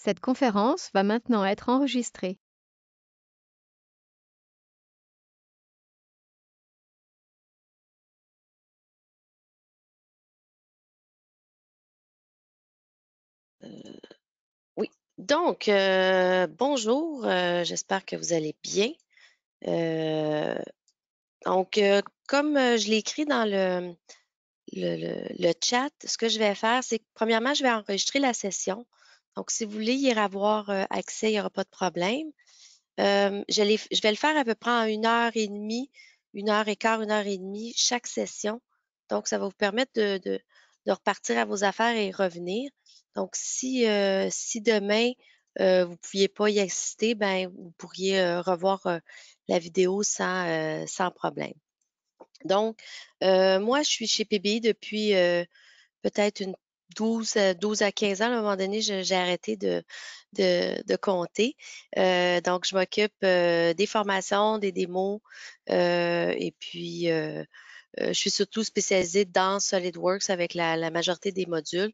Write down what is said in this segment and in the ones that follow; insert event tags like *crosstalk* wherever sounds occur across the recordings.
Cette conférence va maintenant être enregistrée. Euh, oui, donc euh, bonjour, euh, j'espère que vous allez bien. donc, comme je l'ai écrit dans le, le, chat, ce que je vais faire, c'est que premièrement, je vais enregistrer la session. Donc, si vous voulez y avoir euh, accès, il n'y aura pas de problème. Euh, je, vais le faire à peu près en une heure et demie, une heure et quart, une heure et demie chaque session. Donc, ça va vous permettre de, repartir à vos affaires et revenir. Donc, si, euh, demain, vous ne pouviez pas y assister, ben, vous pourriez revoir la vidéo sans, sans problème. Donc, moi, je suis chez PBI depuis peut-être une 12, euh, à 15 ans, à un moment donné, j'ai arrêté de, compter. Euh, donc, je m'occupe euh, des formations, des démos, et puis je suis surtout spécialisée dans SolidWorks avec la, majorité des modules.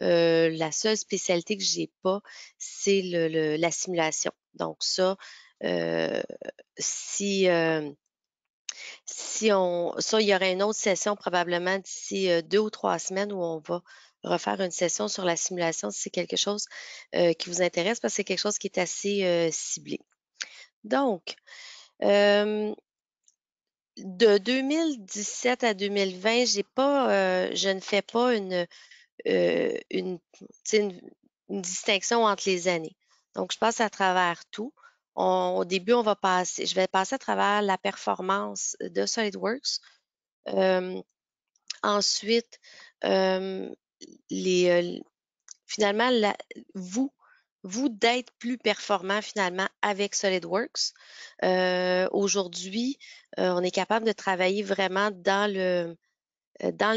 la seule spécialité que j'ai pas, c'est la simulation. Donc, ça, si on, ça, il y aurait une autre session probablement d'ici deux ou trois semaines où on va refaire une session sur la simulation si c'est quelque chose euh, qui vous intéresse parce que c'est quelque chose qui est assez euh, ciblé. Donc, euh, de 2017 à 2020, j'ai pas, je ne fais pas une, une, distinction entre les années. Donc, je passe à travers tout. au début, on va passer, je vais passer à travers la performance de SolidWorks. ensuite, les, euh, finalement, vous, vous d'être plus performant finalement avec SolidWorks. Euh, aujourd'hui, euh, on est capable de travailler vraiment dans le,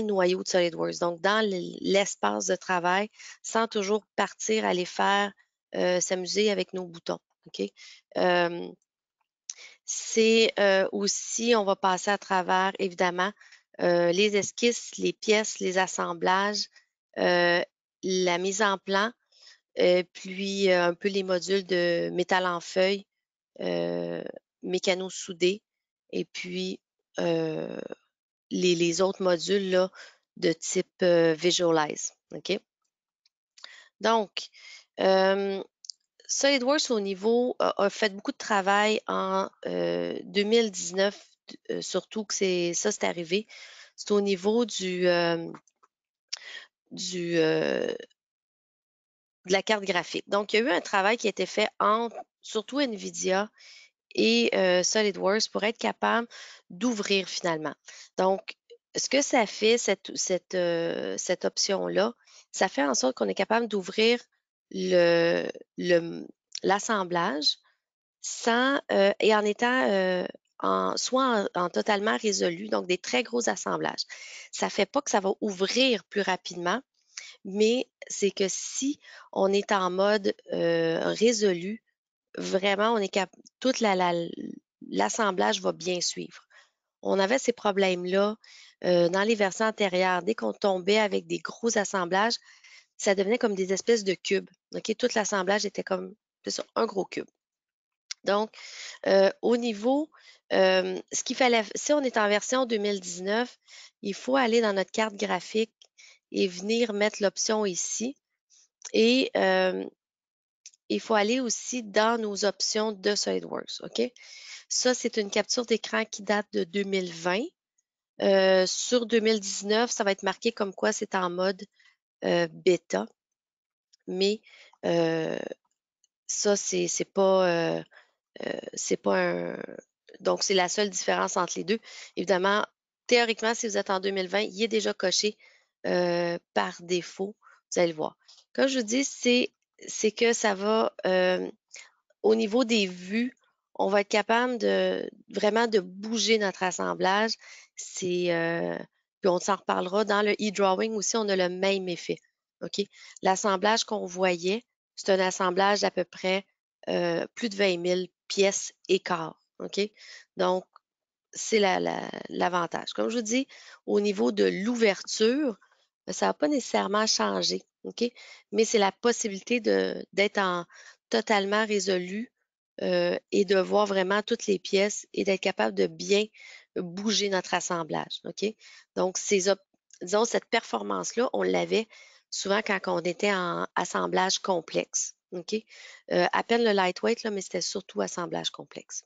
noyau de SolidWorks, donc dans l'espace de travail, sans toujours partir aller faire s'amuser avec nos boutons. C'est aussi, on va passer à travers, évidemment, les esquisses, les pièces, les assemblages, euh, la mise en plan, euh, puis euh, un peu les modules de métal en feuille, mécano soudé, et puis les, autres modules de type Visualize. Donc, SolidWorks au niveau a, fait beaucoup de travail en 2019, surtout que c'est ça c'est arrivé. C'est au niveau du, de la carte graphique. Donc, il y a eu un travail qui a été fait entre surtout NVIDIA et SolidWorks pour être capable d'ouvrir finalement. Donc, ce que ça fait, cette, cette, option-là, ça fait en sorte qu'on est capable d'ouvrir l'assemblage le, sans, et en étant soit en, totalement résolu, donc des très gros assemblages. Ça ne fait pas que ça va ouvrir plus rapidement, mais c'est que si on est en mode euh, résolu, vraiment, on est capable, toute l'assemblage va bien suivre. On avait ces problèmes-là euh, dans les versants antérieurs. Dès qu'on tombait avec des gros assemblages, ça devenait comme des espèces de cubes. Okay? Tout l'assemblage était comme un gros cube. Donc, euh, au niveau, euh, ce qu'il fallait, si on est en version 2019, il faut aller dans notre carte graphique et venir mettre l'option ici. Et euh, il faut aller aussi dans nos options de SolidWorks, OK? Ça, c'est une capture d'écran qui date de 2020. sur 2019, ça va être marqué comme quoi c'est en mode bêta. Mais euh, ça, c'est pas euh, c'est pas un. Donc, c'est la seule différence entre les deux. Évidemment, théoriquement, si vous êtes en 2020, il est déjà coché euh, par défaut. Vous allez le voir. Comme je vous dis, c'est que ça va euh, au niveau des vues, on va être capable de vraiment de bouger notre assemblage. C'est puis on s'en reparlera dans le e-drawing aussi, on a le même effet. OK? L'assemblage qu'on voyait, c'est un assemblage d'à peu près euh, plus de 20 000 pièces et OK? Donc, c'est l'avantage. Comme je vous dis, au niveau de l'ouverture, ben, ça n'a pas nécessairement changé, OK? Mais c'est la possibilité d'être totalement résolu euh, et de voir vraiment toutes les pièces et d'être capable de bien bouger notre assemblage, OK? Donc, disons, cette performance-là, on l'avait souvent quand on était en assemblage complexe. OK? Euh, à peine le lightweight, là, mais c'était surtout assemblage complexe.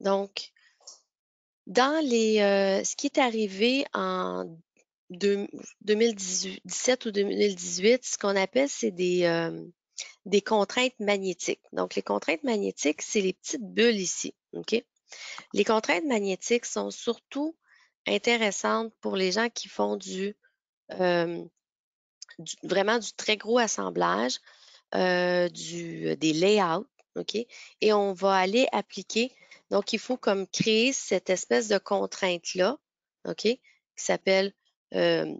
Donc, dans les, euh, ce qui est arrivé en 2017 ou 2018, ce qu'on appelle, c'est des, euh, des contraintes magnétiques. Donc, les contraintes magnétiques, c'est les petites bulles ici. OK? Les contraintes magnétiques sont surtout intéressantes pour les gens qui font du vraiment du très gros assemblage, euh, euh, des layouts, OK? Et on va aller appliquer, donc il faut comme créer cette espèce de contrainte-là, OK? Qui s'appelle euh,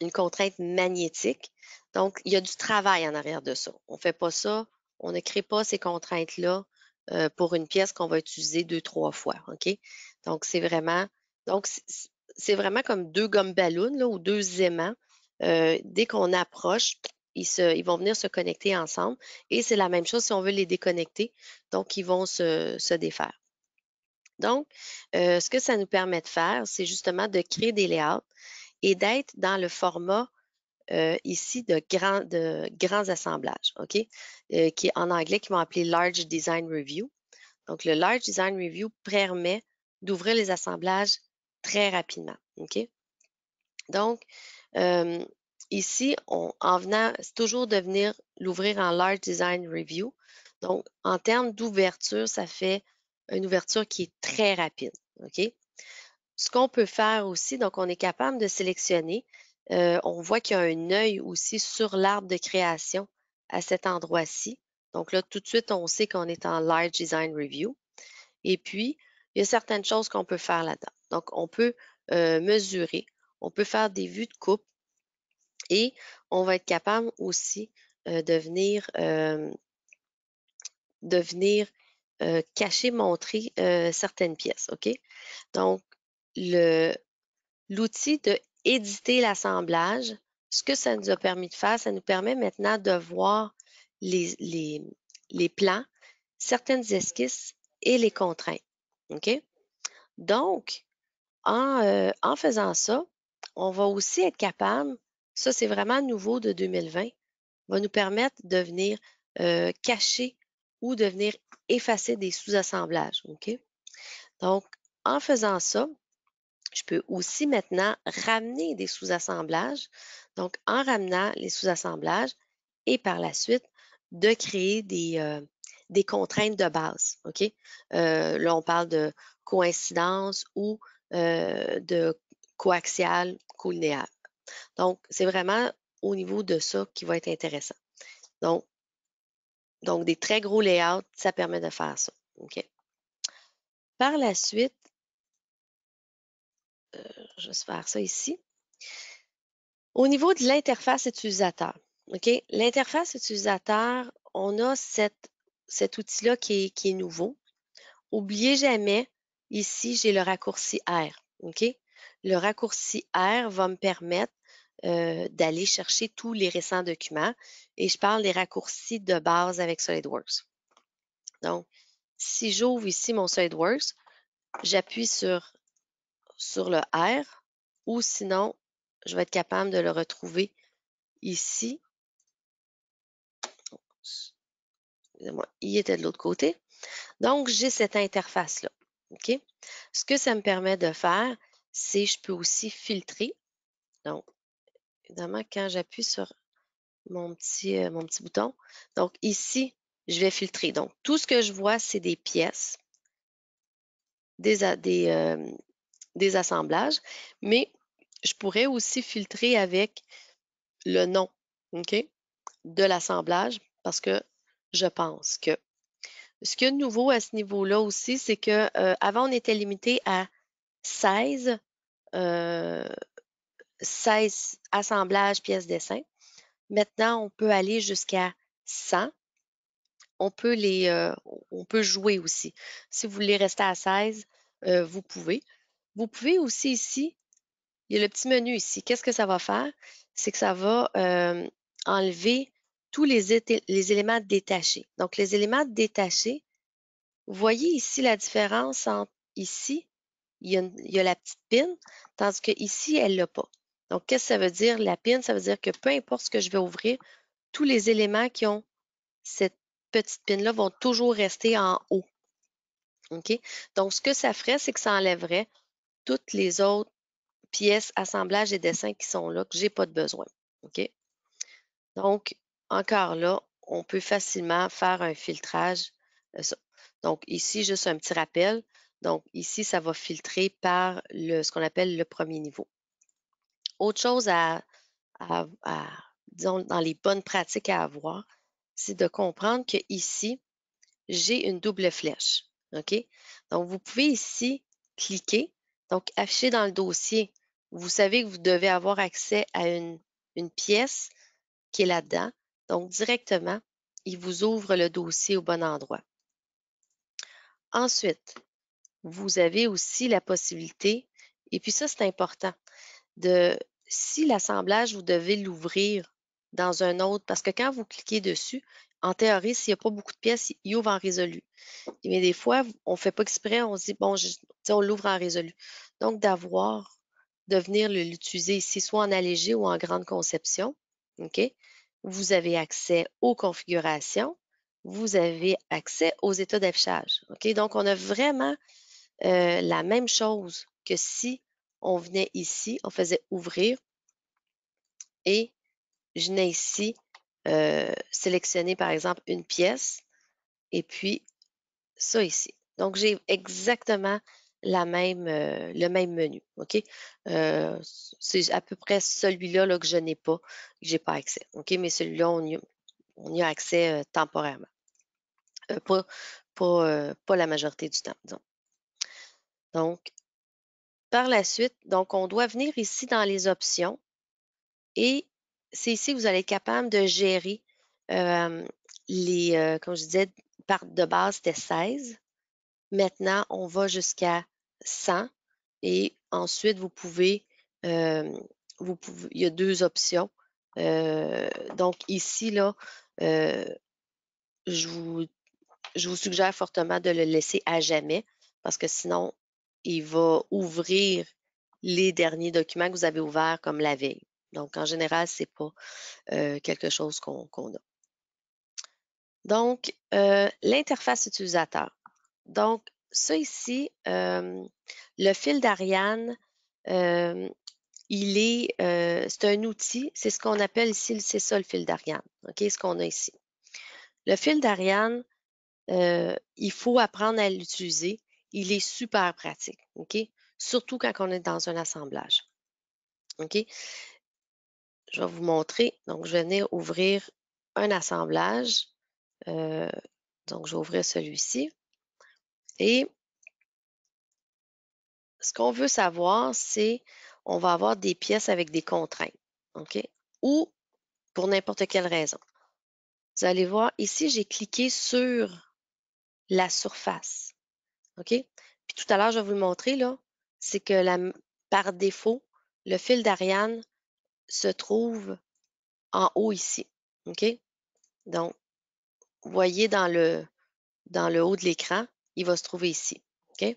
une contrainte magnétique. Donc, il y a du travail en arrière de ça. On ne fait pas ça, on ne crée pas ces contraintes-là pour une pièce qu'on va utiliser deux, trois fois. OK? Donc, c'est vraiment, donc c'est vraiment comme deux gommes ballons ou deux aimants euh, dès qu'on approche, ils, vont venir se connecter ensemble. Et c'est la même chose si on veut les déconnecter. Donc, ils vont se, défaire. Donc, euh, ce que ça nous permet de faire, c'est justement de créer des layouts et d'être dans le format euh, ici de, grands assemblages, OK? qui en anglais, qui vont appeler Large Design Review. Donc, le Large Design Review permet d'ouvrir les assemblages très rapidement, OK? Donc, euh, ici, en venant, c'est toujours de venir l'ouvrir en Large Design Review. Donc, en termes d'ouverture, ça fait une ouverture qui est très rapide. OK? Ce qu'on peut faire aussi, donc on est capable de sélectionner. Euh, on voit qu'il y a un œil aussi sur l'arbre de création à cet endroit-ci. Donc là, tout de suite, on sait qu'on est en Large Design Review. Et puis, il y a certaines choses qu'on peut faire là-dedans. Donc, on peut euh, mesurer on peut faire des vues de coupe et on va être capable aussi euh, de venir, euh, de euh, cacher, montrer certaines pièces. OK? Donc, l'outil de éditer l'assemblage, ce que ça nous a permis de faire, ça nous permet maintenant de voir les, les, plans, certaines esquisses et les contraintes. OK? Donc, en faisant ça, on va aussi être capable, ça c'est vraiment nouveau de 2020, va nous permettre de venir euh, cacher ou de venir effacer des sous-assemblages. Donc, en faisant ça, je peux aussi maintenant ramener des sous-assemblages. Donc, en ramenant les sous-assemblages et par la suite, de créer des, euh, contraintes de base. OK? Euh, là, on parle de coïncidence ou de de Coaxial, colinéaire. Donc, c'est vraiment au niveau de ça qui va être intéressant. Donc, donc des très gros layouts, ça permet de faire ça. Par la suite, euh, je vais faire ça ici. Au niveau de l'interface utilisateur, OK? L'interface utilisateur, on a cet outil-là qui, qui est, nouveau. Oubliez jamais, ici, j'ai le raccourci R, OK? Le raccourci R va me permettre euh, d'aller chercher tous les récents documents et je parle des raccourcis de base avec SolidWorks. Donc, si j'ouvre ici mon SolidWorks, j'appuie sur, sur le R ou sinon, je vais être capable de le retrouver ici. il était de l'autre côté. Donc, j'ai cette interface-là. OK? Ce que ça me permet de faire, c'est je peux aussi filtrer. Donc, évidemment, quand j'appuie sur mon petit, euh, mon petit bouton, donc ici, je vais filtrer. Donc, tout ce que je vois, c'est des pièces, des, des, euh, des assemblages, mais je pourrais aussi filtrer avec le nom de l'assemblage parce que je pense que. Ce qui est nouveau à ce niveau-là aussi, c'est que euh, avant on était limité à 16 16 euh, assemblages pièces dessin. Maintenant, on peut aller jusqu'à 100. On peut, les, euh, on peut jouer aussi. Si vous voulez rester à 16, euh, vous pouvez. Vous pouvez aussi ici, il y a le petit menu ici. Qu'est-ce que ça va faire? C'est que ça va enlever tous les, les éléments détachés. Donc, les éléments détachés, vous voyez ici la différence entre ici il y a, la petite pin, tandis qu'ici, elle ne l'a pas. Donc, qu'est-ce que ça veut dire, la pin? Ça veut dire que peu importe ce que je vais ouvrir, tous les éléments qui ont cette petite pin là vont toujours rester en haut. OK? Donc, ce que ça ferait, c'est que ça enlèverait toutes les autres pièces, assemblages et dessins qui sont là, que n'ai pas de besoin. OK? Donc, encore là, on peut facilement faire un filtrage. Donc, ici, juste un petit rappel, donc ici, ça va filtrer par ce qu'on appelle le premier niveau. Autre chose à, disons, dans les bonnes pratiques à avoir, c'est de comprendre qu'ici, j'ai une double flèche. OK? Donc, vous pouvez ici cliquer, donc afficher dans le dossier. Vous savez que vous devez avoir accès à une, une pièce qui est là-dedans. Donc, directement, il vous ouvre le dossier au bon endroit. Ensuite, vous avez aussi la possibilité, et puis ça, c'est important, de si l'assemblage, vous devez l'ouvrir dans un autre, parce que quand vous cliquez dessus, en théorie, s'il n'y a pas beaucoup de pièces, il ouvre en résolu. Mais des fois, on ne fait pas exprès, on se dit, bon, on l'ouvre en résolu. Donc, d'avoir, de venir l'utiliser ici, soit en allégé ou en grande conception, OK? Vous avez accès aux configurations, vous avez accès aux états d'affichage, OK? Donc, on a vraiment euh, la même chose que si on venait ici, on faisait ouvrir et je n'ai ici sélectionné, euh, sélectionner par exemple une pièce et puis ça ici. Donc, j'ai exactement la même, euh, le même menu. OK? c'est à peu près celui-là là, que je n'ai pas, que je pas accès. OK? Mais celui-là, on, y a accès temporairement. pas, la majorité du temps, disons. Donc, par la suite, donc on doit venir ici dans les options et c'est ici que vous allez être capable de gérer euh, les, euh, comme je disais, par de base, c'était 16. Maintenant, on va jusqu'à 100 et ensuite, vous pouvez, euh, vous il y a deux options. donc ici, là, je vous suggère fortement de le laisser à jamais parce que sinon, il va ouvrir les derniers documents que vous avez ouverts comme la veille. Donc, en général, ce n'est pas euh, quelque chose qu'on a. Donc, euh, l'interface utilisateur. Donc, ça ici, euh, le fil d'Ariane, il est, c'est un outil, c'est ce qu'on appelle ici, c'est ça le fil d'Ariane, OK, ce qu'on a ici. Le fil d'Ariane, il faut apprendre à l'utiliser il est super pratique, OK? Surtout quand on est dans un assemblage. OK? Je vais vous montrer. Donc, je vais venir ouvrir un assemblage. Euh, donc, je vais ouvrir celui-ci. Et ce qu'on veut savoir, c'est on va avoir des pièces avec des contraintes, OK? Ou pour n'importe quelle raison. Vous allez voir, ici, j'ai cliqué sur la surface. OK? Puis tout à l'heure, je vais vous le montrer, là, c'est que par défaut, le fil d'Ariane se trouve en haut ici. OK? Donc, vous voyez dans le, haut de l'écran, il va se trouver ici. OK?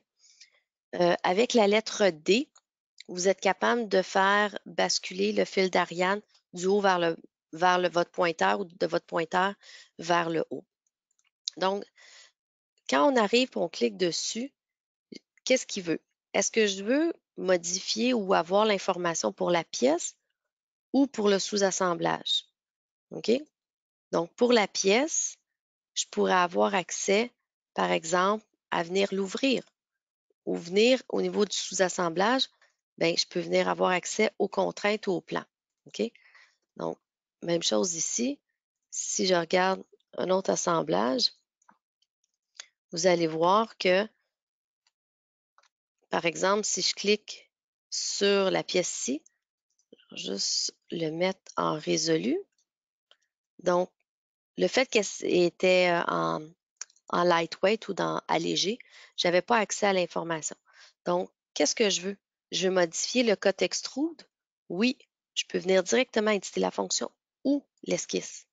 Euh, avec la lettre D, vous êtes capable de faire basculer le fil d'Ariane du haut vers le, vers le, votre pointeur ou de votre pointeur vers le haut. Donc, quand on arrive et on clique dessus, qu'est-ce qu'il veut? Est-ce que je veux modifier ou avoir l'information pour la pièce ou pour le sous-assemblage? OK? Donc, pour la pièce, je pourrais avoir accès, par exemple, à venir l'ouvrir ou venir au niveau du sous-assemblage, ben, je peux venir avoir accès aux contraintes ou aux plans. OK? Donc, même chose ici. Si je regarde un autre assemblage, vous allez voir que, par exemple, si je clique sur la pièce-ci, juste le mettre en résolu. Donc, le fait qu'elle était euh, en, en, lightweight ou dans allégé, je n'avais pas accès à l'information. Donc, qu'est-ce que je veux? Je veux modifier le code extrude? Oui, je peux venir directement éditer la fonction ou l'esquisse.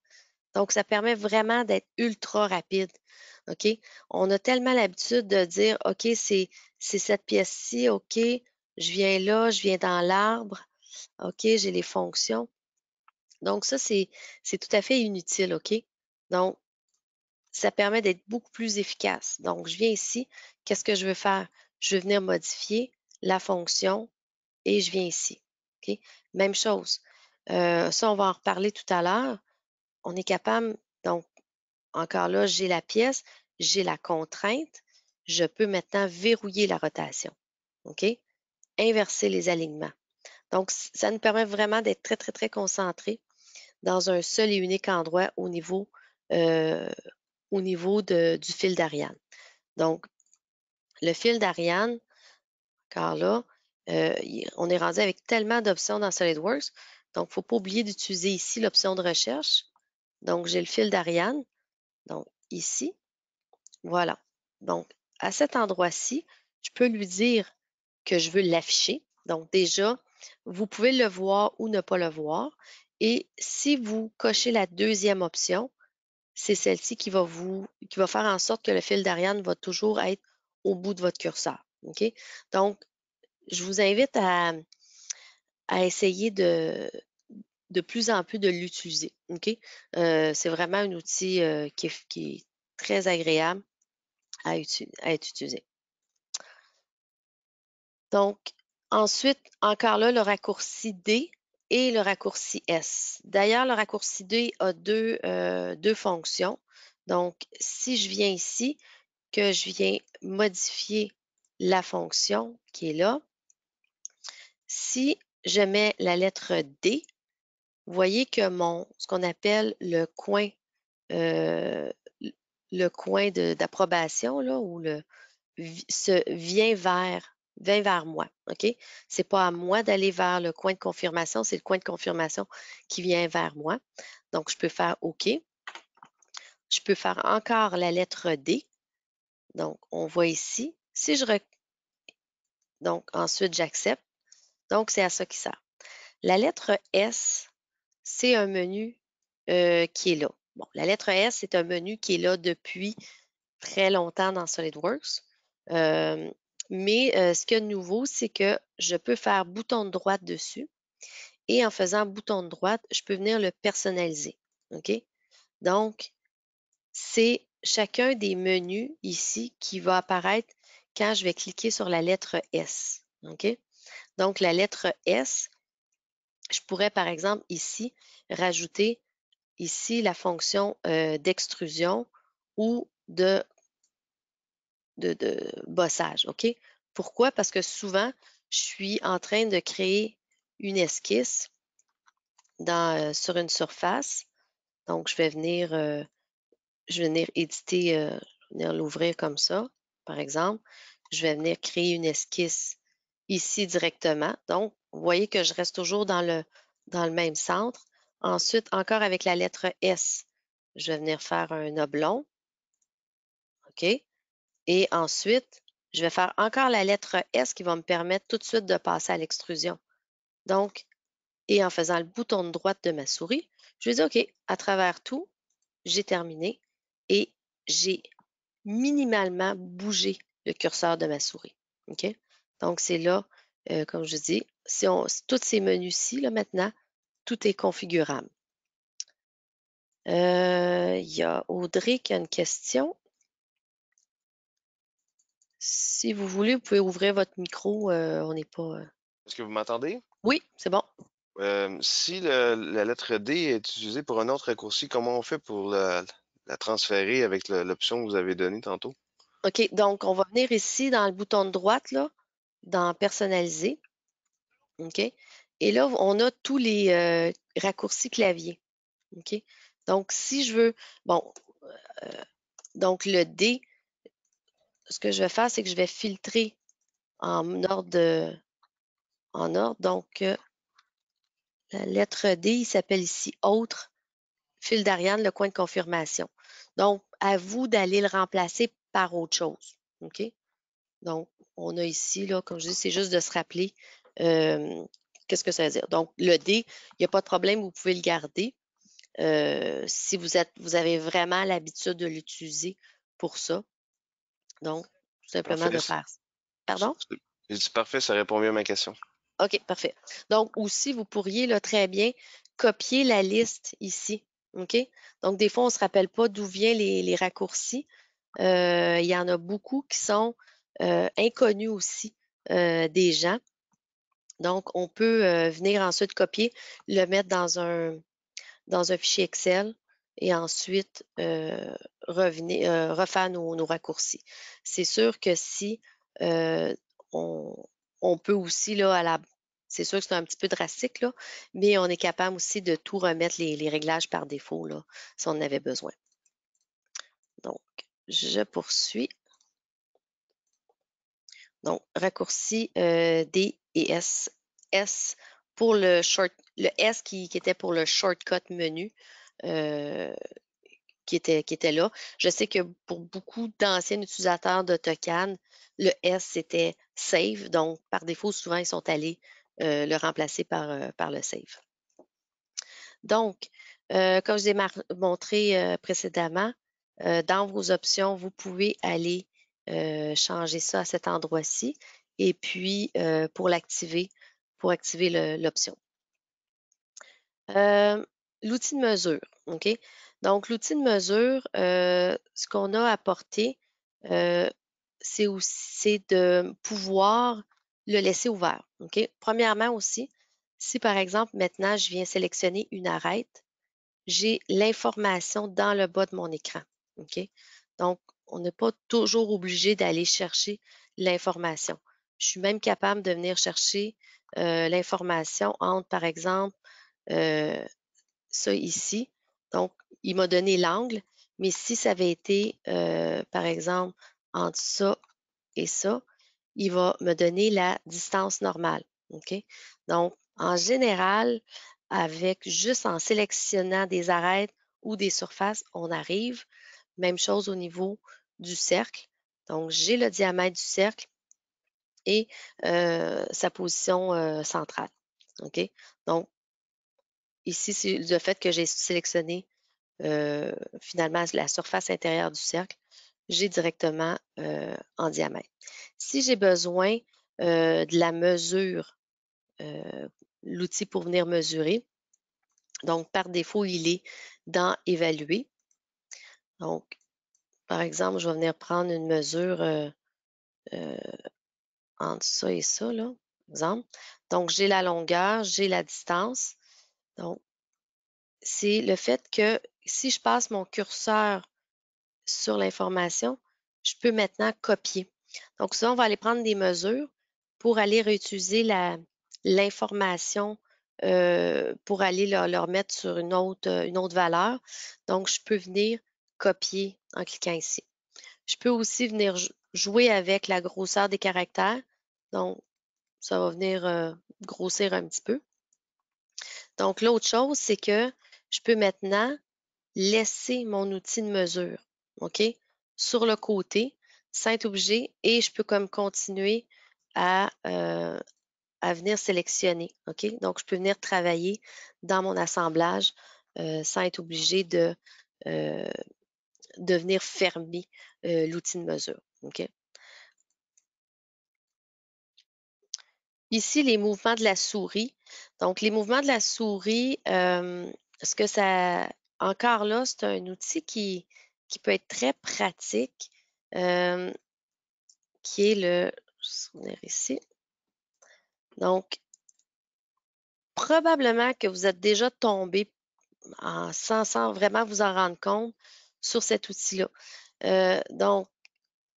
Donc, ça permet vraiment d'être ultra rapide. OK? On a tellement l'habitude de dire, OK, c'est cette pièce-ci, OK, je viens là, je viens dans l'arbre, OK, j'ai les fonctions. Donc, ça, c'est tout à fait inutile, OK? Donc, ça permet d'être beaucoup plus efficace. Donc, je viens ici, qu'est-ce que je veux faire? Je veux venir modifier la fonction et je viens ici. OK? Même chose. Euh, ça, on va en reparler tout à l'heure. On est capable, donc, encore là, j'ai la pièce, j'ai la contrainte, je peux maintenant verrouiller la rotation. OK? Inverser les alignements. Donc, ça nous permet vraiment d'être très, très, très concentré dans un seul et unique endroit au niveau, euh, au niveau du fil d'Ariane. Donc, le fil d'Ariane, encore là, euh, on est rendu avec tellement d'options dans SolidWorks. Donc, il ne faut pas oublier d'utiliser ici l'option de recherche. Donc, j'ai le fil d'Ariane. Donc, ici, voilà. Donc, à cet endroit-ci, je peux lui dire que je veux l'afficher. Donc, déjà, vous pouvez le voir ou ne pas le voir. Et si vous cochez la deuxième option, c'est celle-ci qui va vous, qui va faire en sorte que le fil d'Ariane va toujours être au bout de votre curseur. OK? Donc, je vous invite à, à essayer de, de plus en plus de l'utiliser. ok? Euh, c'est vraiment un outil euh, qui, est, très agréable à, être utilisé. Donc, ensuite, encore là, le raccourci D et le raccourci S. D'ailleurs, le raccourci D a deux, euh, deux, fonctions. Donc, si je viens ici, que je viens modifier la fonction qui est là, si je mets la lettre D, voyez que mon, ce qu'on appelle le coin, euh, le coin d'approbation, là, où le se vient vers, vient vers moi. OK? C'est pas à moi d'aller vers le coin de confirmation, c'est le coin de confirmation qui vient vers moi. Donc, je peux faire OK. Je peux faire encore la lettre D. Donc, on voit ici. Si je donc ensuite j'accepte. Donc, c'est à ça qu'il sert. La lettre S, c'est un menu euh, qui est là. Bon, la lettre S, c'est un menu qui est là depuis très longtemps dans SolidWorks. Euh, mais euh, ce qui est de nouveau, c'est que je peux faire bouton de droite dessus. Et en faisant bouton de droite, je peux venir le personnaliser. OK? Donc, c'est chacun des menus ici qui va apparaître quand je vais cliquer sur la lettre S. OK? Donc, la lettre S, je pourrais, par exemple, ici, rajouter ici la fonction euh, d'extrusion ou de, de, bossage. OK? Pourquoi? Parce que souvent, je suis en train de créer une esquisse dans, euh, sur une surface. Donc, je vais venir, euh, je vais venir éditer, je vais venir l'ouvrir comme ça, par exemple. Je vais venir créer une esquisse ici directement. Donc, vous voyez que je reste toujours dans le, dans le même centre. Ensuite, encore avec la lettre S, je vais venir faire un oblong. OK? Et ensuite, je vais faire encore la lettre S qui va me permettre tout de suite de passer à l'extrusion. Donc, et en faisant le bouton de droite de ma souris, je vais dire, OK, à travers tout, j'ai terminé et j'ai minimalement bougé le curseur de ma souris. OK? Donc, c'est là, euh, comme je dis, si on, tous ces menus-ci, là, maintenant, tout est configurable. Euh, il y a Audrey qui a une question. Si vous voulez, vous pouvez ouvrir votre micro. Euh, on n'est pas. Est-ce que vous m'entendez? Oui, c'est bon. si la lettre D est utilisée pour un autre raccourci, comment on fait pour la, la transférer avec l'option que vous avez donnée tantôt? OK, donc on va venir ici dans le bouton de droite, là, dans Personnaliser. OK? Et là, on a tous les euh, raccourcis clavier. OK? Donc, si je veux, bon, euh, donc le D, ce que je vais faire, c'est que je vais filtrer en ordre, en ordre. Donc, euh, la lettre D, il s'appelle ici Autre, fil d'Ariane, le coin de confirmation. Donc, à vous d'aller le remplacer par autre chose. OK? Donc, on a ici, là, comme je dis, c'est juste de se rappeler euh, qu'est-ce que ça veut dire. Donc, le D, il n'y a pas de problème, vous pouvez le garder. Euh, si vous, êtes, vous avez vraiment l'habitude de l'utiliser pour ça. Donc, tout simplement de faire ça. Pardon? Je dis parfait, ça répond mieux à ma question. OK, parfait. Donc, aussi, vous pourriez là, très bien copier la liste ici. OK? Donc, des fois, on ne se rappelle pas d'où viennent les, raccourcis. Euh, il y en a beaucoup qui sont euh, inconnu aussi euh, des gens. Donc, on peut euh, venir ensuite copier, le mettre dans un, dans un fichier Excel et ensuite revenir, refaire nos, raccourcis. C'est sûr que si on, peut aussi, là, à la, c'est sûr que c'est un petit peu drastique, mais on est capable aussi de tout remettre les, réglages par défaut, si on en avait besoin. Donc, je poursuis. Donc, raccourci euh, D et S. S pour le short, le S qui, était pour le shortcut menu. Euh, qui était, qui était là. Je sais que pour beaucoup d'anciens utilisateurs de Tocan, le S c'était Save, donc par défaut, souvent ils sont allés euh, le remplacer par, par le Save. Donc, comme je vous ai montré précédemment, dans vos options, vous pouvez aller euh, changer ça à cet endroit-ci et puis euh, pour l'activer, pour activer l'option. Euh, l'outil de mesure, OK? Donc, l'outil de mesure, ce qu'on a apporté, c'est aussi de pouvoir le laisser ouvert. OK. Premièrement aussi, si par exemple maintenant je viens sélectionner une arête, j'ai l'information dans le bas de mon écran. OK. Donc, on n'est pas toujours obligé d'aller chercher l'information. Je suis même capable de venir chercher euh, l'information entre, par exemple, euh, ça ici. Donc, il m'a donné l'angle, mais si ça avait été, euh, par exemple, entre ça et ça, il va me donner la distance normale. Donc, en général, avec juste en sélectionnant des arêtes ou des surfaces, on arrive même chose au niveau du cercle. Donc, j'ai le diamètre du cercle et euh, sa position euh, centrale. OK? Donc, ici, c'est le fait que j'ai sélectionné euh, finalement la surface intérieure du cercle, j'ai directement en diamètre. Si j'ai besoin de la mesure, l'outil pour venir mesurer, donc par défaut, il est dans évaluer. Donc, par exemple, je vais venir prendre une mesure euh, euh, entre ça et ça, là, exemple. Donc, j'ai la longueur, j'ai la distance. Donc, c'est le fait que si je passe mon curseur sur l'information, je peux maintenant copier. Donc, ça, on va aller prendre des mesures pour aller réutiliser l'information euh, pour aller leur, leur, mettre sur une autre, une autre valeur. Donc, je peux venir copier en cliquant ici. Je peux aussi venir jouer avec la grosseur des caractères. Donc, ça va venir euh, grossir un petit peu. Donc, l'autre chose, c'est que je peux maintenant laisser mon outil de mesure, OK, sur le côté, sans être obligé, et je peux comme continuer à, euh, à venir sélectionner, OK? Donc, je peux venir travailler dans mon assemblage euh, sans être obligé de, euh, de venir fermer euh, l'outil de mesure. Ici, les mouvements de la souris. Donc, les mouvements de la souris, euh, ce que ça. Encore là, c'est un outil qui, peut être très pratique, euh, qui est le. Je vais ici. Donc, probablement que vous êtes déjà tombé sans vraiment vous en rendre compte sur cet outil-là. Euh, donc,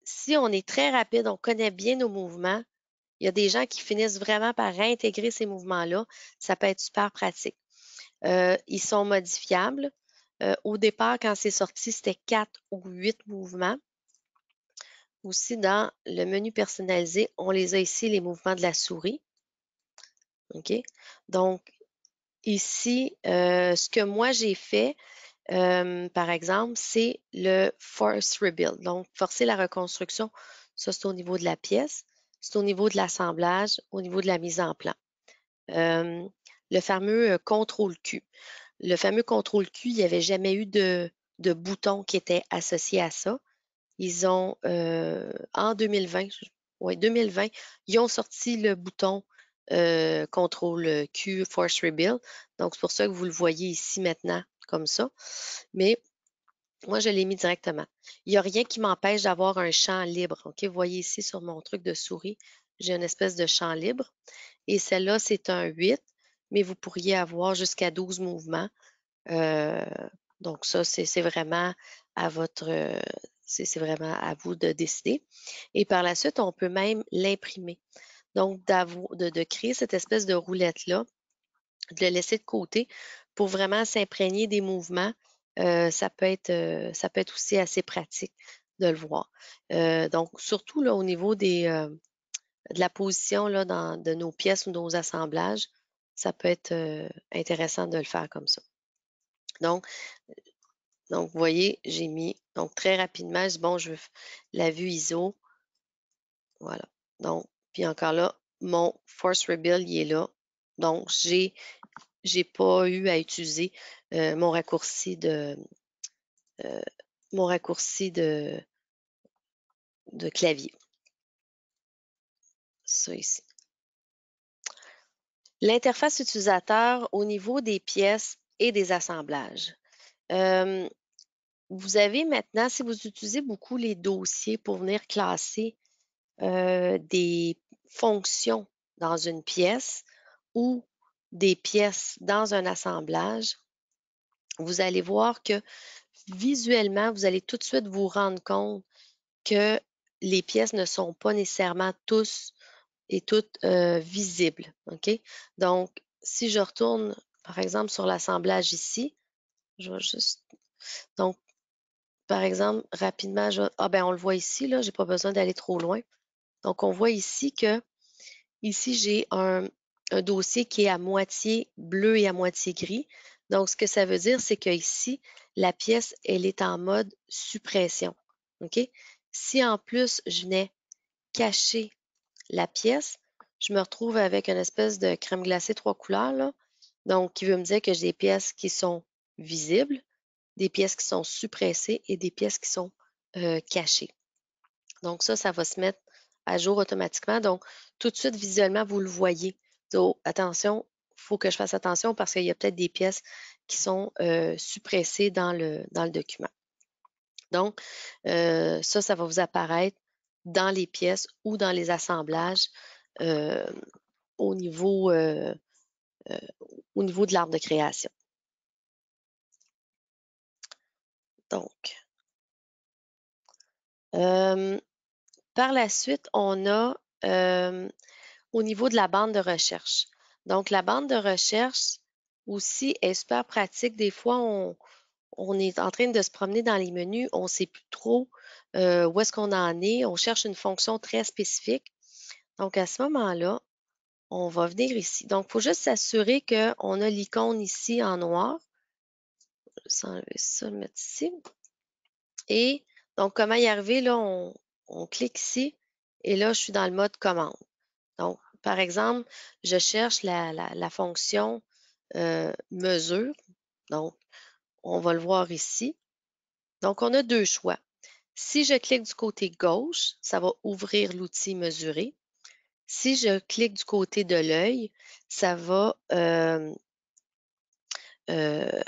si on est très rapide, on connaît bien nos mouvements, il y a des gens qui finissent vraiment par réintégrer ces mouvements-là. Ça peut être super pratique. Euh, ils sont modifiables. Euh, au départ, quand c'est sorti, c'était quatre ou huit mouvements. Aussi, dans le menu personnalisé, on les a ici, les mouvements de la souris. OK? Donc, ici, ce que moi j'ai fait, euh, par exemple, c'est le force rebuild. Donc, forcer la reconstruction, ça, c'est au niveau de la pièce, c'est au niveau de l'assemblage, au niveau de la mise en plan. Euh, le fameux euh, contrôle Q. Le fameux contrôle Q, il n'y avait jamais eu de, bouton qui était associé à ça. Ils ont, en 2020, 2020, ils ont sorti le bouton euh, contrôle Q Force Rebuild. Donc, c'est pour ça que vous le voyez ici maintenant comme ça. Mais moi, je l'ai mis directement. Il n'y a rien qui m'empêche d'avoir un champ libre. OK, vous voyez ici sur mon truc de souris, j'ai une espèce de champ libre. Et celle-là, c'est un 8, mais vous pourriez avoir jusqu'à 12 mouvements. Euh, donc, ça, c'est vraiment à votre. C'est vraiment à vous de décider. Et par la suite, on peut même l'imprimer. Donc, de, de créer cette espèce de roulette-là de le laisser de côté pour vraiment s'imprégner des mouvements, euh, ça, peut être, euh, ça peut aussi assez pratique de le voir. Euh, donc, surtout là, au niveau des, de la position là, dans, de nos pièces ou de nos assemblages, ça peut être intéressant de le faire comme ça. Donc, donc vous voyez, j'ai mis, donc très rapidement, je bon, je veux la vue ISO. Voilà. Donc, puis encore là, mon Force Rebuild, il est là. Donc, j'ai j'ai pas eu à utiliser euh, mon raccourci de euh, mon raccourci de, clavier. Ça ici. L'interface utilisateur au niveau des pièces et des assemblages. Euh, vous avez maintenant, si vous utilisez beaucoup les dossiers pour venir classer des fonctions dans une pièce ou des pièces dans un assemblage, vous allez voir que visuellement, vous allez tout de suite vous rendre compte que les pièces ne sont pas nécessairement tous et toutes euh, visibles. OK? Donc, si je retourne, par exemple, sur l'assemblage ici, je vais juste. Donc, par exemple, rapidement, je... ah ben on le voit ici, là, je n'ai pas besoin d'aller trop loin. Donc, on voit ici que ici, j'ai un, un dossier qui est à moitié bleu et à moitié gris. Donc, ce que ça veut dire, c'est qu'ici, la pièce, elle est en mode suppression. OK? Si en plus, je venais cacher la pièce, je me retrouve avec une espèce de crème glacée trois couleurs, là. Donc, qui veut me dire que j'ai des pièces qui sont visibles, des pièces qui sont suppressées et des pièces qui sont euh, cachées. Donc, ça, ça va se mettre à jour automatiquement. Donc, tout de suite, visuellement, vous le voyez attention, il faut que je fasse attention parce qu'il y a peut-être des pièces qui sont euh, suppressées dans le, document. Donc, euh, ça, ça va vous apparaître dans les pièces ou dans les assemblages euh, au, niveau, au niveau de l'arbre de création. Donc, par la suite, on a au niveau de la bande de recherche. Donc, la bande de recherche aussi est super pratique. Des fois, on, est en train de se promener dans les menus, on ne sait plus trop euh, où est-ce qu'on en est, on cherche une fonction très spécifique. Donc, à ce moment-là, on va venir ici. Donc, il faut juste s'assurer qu'on a l'icône ici en noir. Je vais enlever ça, le mettre ici. Et donc, comment y arriver? Là, on clique ici et là, je suis dans le mode commande. Donc, par exemple, je cherche la, fonction euh, mesure. Donc, on va le voir ici. Donc, on a deux choix. Si je clique du côté gauche, ça va ouvrir l'outil mesurer. Si je clique du côté de l'œil, ça va, euh, euh,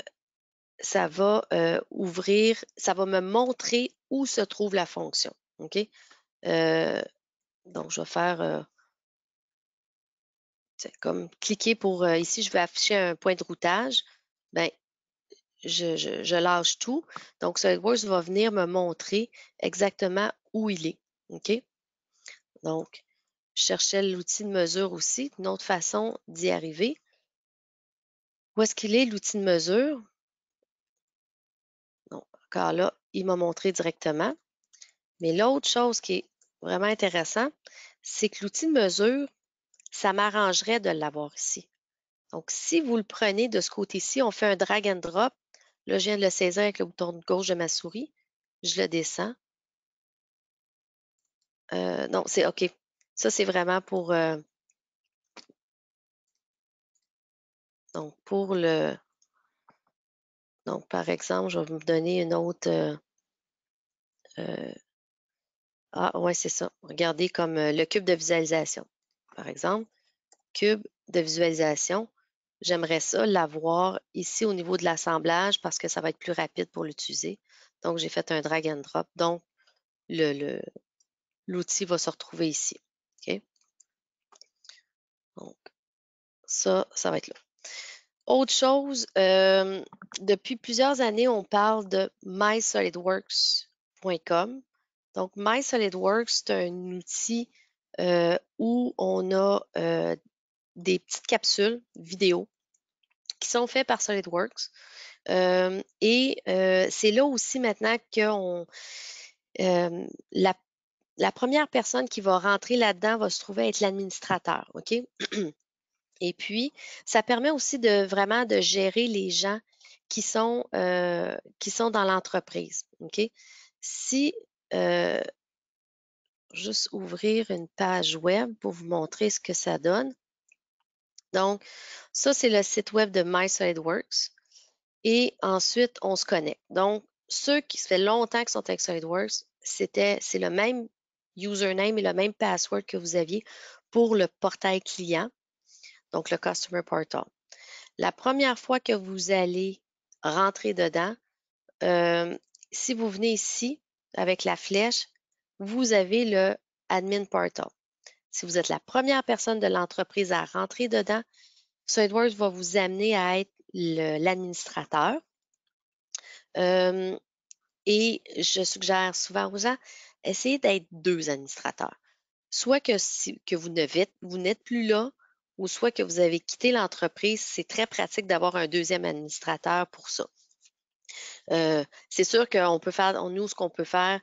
ça va ouvrir, ça va me montrer où se trouve la fonction. OK? donc, je vais faire comme cliquer pour euh, ici, je vais afficher un point de routage, ben, je, lâche tout. Donc, SolidWorks va venir me montrer exactement où il est. OK? Donc, je cherchais l'outil de mesure aussi, une autre façon d'y arriver. Où est-ce qu'il est, l'outil de mesure? Donc, encore là, il m'a montré directement. Mais l'autre chose qui est vraiment intéressante, c'est que l'outil de mesure ça m'arrangerait de l'avoir ici. Donc, si vous le prenez de ce côté-ci, on fait un drag and drop. Là, je viens de le saisir avec le bouton de gauche de ma souris. Je le descends. Euh, non, c'est OK. Ça, c'est vraiment pour, euh, donc pour le, donc par exemple, je vais vous donner une autre, euh, ah ouais, c'est ça. Regardez comme le cube de visualisation par exemple, cube de visualisation, j'aimerais ça l'avoir ici au niveau de l'assemblage parce que ça va être plus rapide pour l'utiliser. Donc, j'ai fait un drag and drop. Donc, l'outil le, va se retrouver ici. Donc, ça, ça va être là. Autre chose, euh, depuis plusieurs années, on parle de mysolidworks.com. Donc, MySolidWorks, c'est un outil euh, où on a euh, des petites capsules vidéo qui sont faites par SolidWorks. Euh, et c'est là aussi maintenant que la, première personne qui va rentrer là-dedans va se trouver être l'administrateur. OK? *clears throat* Et puis, ça permet aussi de vraiment de gérer les gens qui sont, qui sont dans l'entreprise. OK? Si juste ouvrir une page web pour vous montrer ce que ça donne. Donc, ça, c'est le site web de MySolidWorks. Et ensuite, on se connecte. Donc, ceux qui se fait longtemps que sont avec SolidWorks, c'était, c'est le même username et le même password que vous aviez pour le portail client, donc le Customer Portal. La première fois que vous allez rentrer dedans, euh, si vous venez ici avec la flèche, vous avez le Admin Portal. Si vous êtes la première personne de l'entreprise à rentrer dedans, SideWords va vous amener à être l'administrateur. Euh, et je suggère souvent aux gens, essayez d'être deux administrateurs. Soit que, si, que vous n'êtes plus là, ou soit que vous avez quitté l'entreprise, c'est très pratique d'avoir un deuxième administrateur pour ça. Euh, c'est sûr qu'on peut faire, nous, ce qu'on peut faire,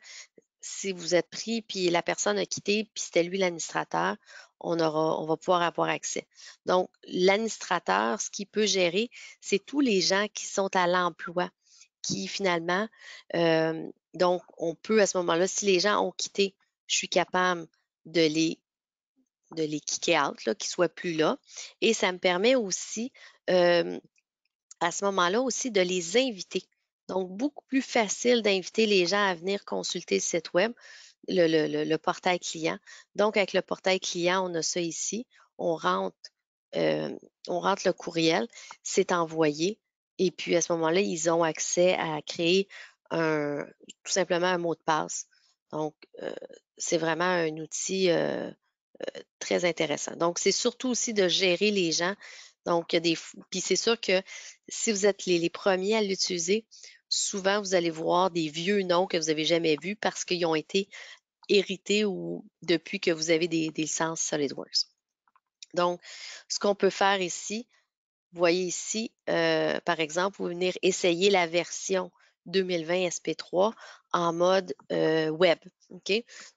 si vous êtes pris, puis la personne a quitté, puis c'était lui l'administrateur, on, on va pouvoir avoir accès. Donc, l'administrateur, ce qu'il peut gérer, c'est tous les gens qui sont à l'emploi, qui finalement, euh, donc, on peut à ce moment-là, si les gens ont quitté, je suis capable de les de les kicker out, qu'ils ne soient plus là. Et ça me permet aussi, euh, à ce moment-là aussi, de les inviter donc, beaucoup plus facile d'inviter les gens à venir consulter le site web, le, le, le, portail client. Donc, avec le portail client, on a ça ici. On rentre, euh, on rentre le courriel, c'est envoyé. Et puis, à ce moment-là, ils ont accès à créer un, tout simplement un mot de passe. Donc, euh, c'est vraiment un outil euh, très intéressant. Donc, c'est surtout aussi de gérer les gens. Donc, il y a des. Puis c'est sûr que si vous êtes les, les premiers à l'utiliser, souvent, vous allez voir des vieux noms que vous n'avez jamais vus parce qu'ils ont été hérités ou depuis que vous avez des, licences SolidWorks. Donc, ce qu'on peut faire ici, vous voyez ici, euh, par exemple, vous venir essayer la version 2020 SP3 en mode euh, web.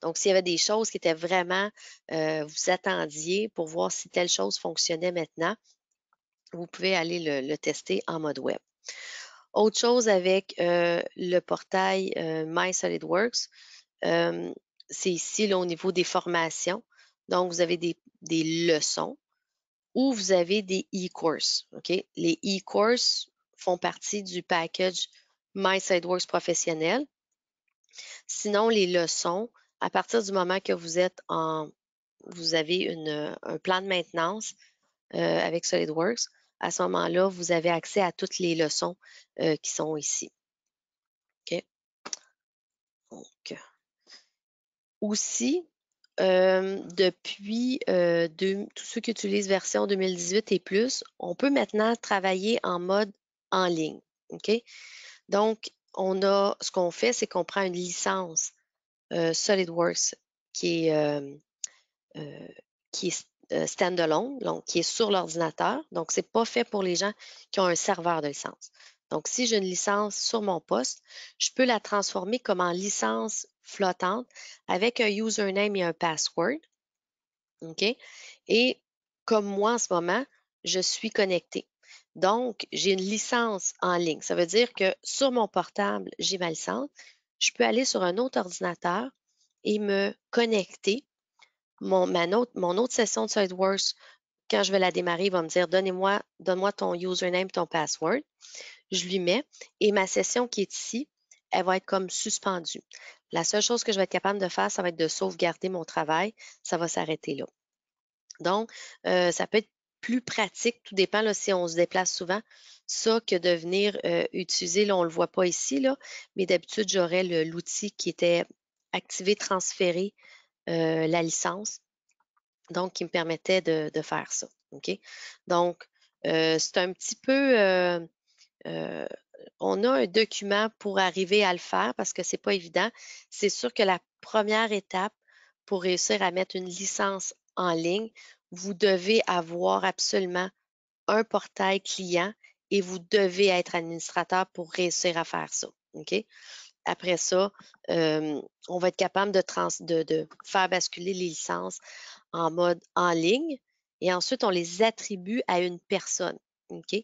Donc, s'il y avait des choses qui étaient vraiment, euh, vous attendiez pour voir si telle chose fonctionnait maintenant, vous pouvez aller le tester en mode web. Autre chose avec euh, le portail euh, My SolidWorks, euh, c'est ici là, au niveau des formations. Donc, vous avez des, des leçons ou vous avez des e-courses. Les e-courses font partie du package My SolidWorks professionnel. Sinon, les leçons, à partir du moment que vous êtes en, vous avez une, un plan de maintenance euh, avec SolidWorks, à ce moment-là, vous avez accès à toutes les leçons euh, qui sont ici. OK? Donc, aussi, euh, depuis euh, tous ceux qui utilisent version 2018 et plus, on peut maintenant travailler en mode en ligne. OK? Donc, on a, ce qu'on fait, c'est qu'on prend une licence SolidWorks qui est, qui est euh, standalone, donc qui est sur l'ordinateur. Donc, ce n'est pas fait pour les gens qui ont un serveur de licence. Donc, si j'ai une licence sur mon poste, je peux la transformer comme en licence flottante avec un username et un password. OK? Et comme moi en ce moment, je suis connecté, Donc, j'ai une licence en ligne. Ça veut dire que sur mon portable, j'ai ma licence. Je peux aller sur un autre ordinateur et me connecter mon, autre session de SideWorks, quand je vais la démarrer, il va me dire Donnez-moi, donne-moi ton username, ton password. Je lui mets et ma session qui est ici, elle va être comme suspendue. La seule chose que je vais être capable de faire, ça va être de sauvegarder mon travail. Ça va s'arrêter là. Donc, euh, ça peut être plus pratique, tout dépend là, si on se déplace souvent, ça que de venir euh, utiliser, là, on ne le voit pas ici, là, mais d'habitude, j'aurais l'outil qui était activé, transféré euh, la licence, donc qui me permettait de, faire ça. OK? Donc, euh, c'est un petit peu. Euh, on a un document pour arriver à le faire parce que ce n'est pas évident. C'est sûr que la première étape pour réussir à mettre une licence en ligne, vous devez avoir absolument un portail client et vous devez être administrateur pour réussir à faire ça. OK? après ça, euh, on va être capable de, faire basculer les licences en mode en ligne et ensuite on les attribue à une personne. OK?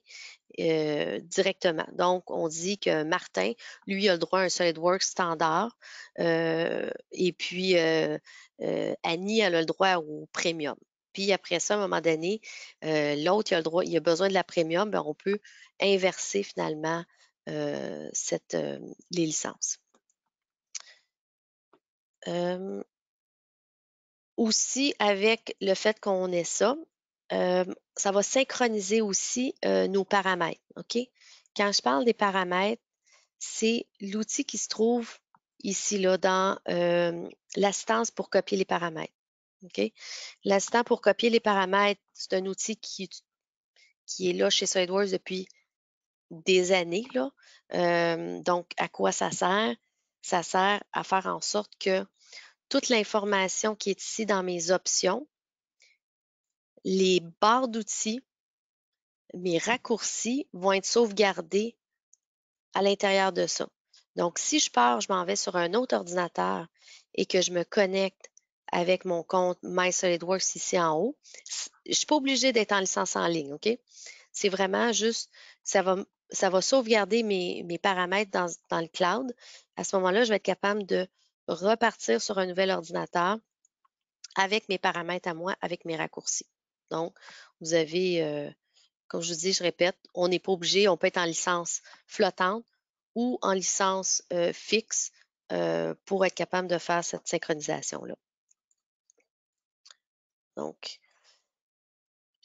Euh, directement. Donc, on dit que Martin, lui, a le droit à un SolidWorks standard euh, et puis Annie, elle a le droit au premium. Puis après ça, à un moment donné, l'autre, il a le droit, il a besoin de la premium, ben, on peut inverser finalement euh, euh, les licences. Euh, aussi, avec le fait qu'on ait ça, ça va synchroniser aussi nos paramètres. OK? Quand je parle des paramètres, c'est l'outil qui se trouve ici là, dans l'assistance pour copier les paramètres. Ok L'assistant pour copier les paramètres, c'est un outil qui, qui est là chez SideWars depuis des années. Là. Euh, donc, à quoi ça sert? Ça sert à faire en sorte que toute l'information qui est ici dans mes options, les barres d'outils, mes raccourcis vont être sauvegardés à l'intérieur de ça. Donc, si je pars, je m'en vais sur un autre ordinateur et que je me connecte avec mon compte MySolidWorks ici en haut, je ne suis pas obligée d'être en licence en ligne, OK? C'est vraiment juste, ça va ça va sauvegarder mes, paramètres dans, le cloud. À ce moment-là, je vais être capable de repartir sur un nouvel ordinateur avec mes paramètres à moi, avec mes raccourcis. Donc, vous avez, euh, comme je vous dis, je répète, on n'est pas obligé, on peut être en licence flottante ou en licence euh, fixe euh, pour être capable de faire cette synchronisation-là. Donc,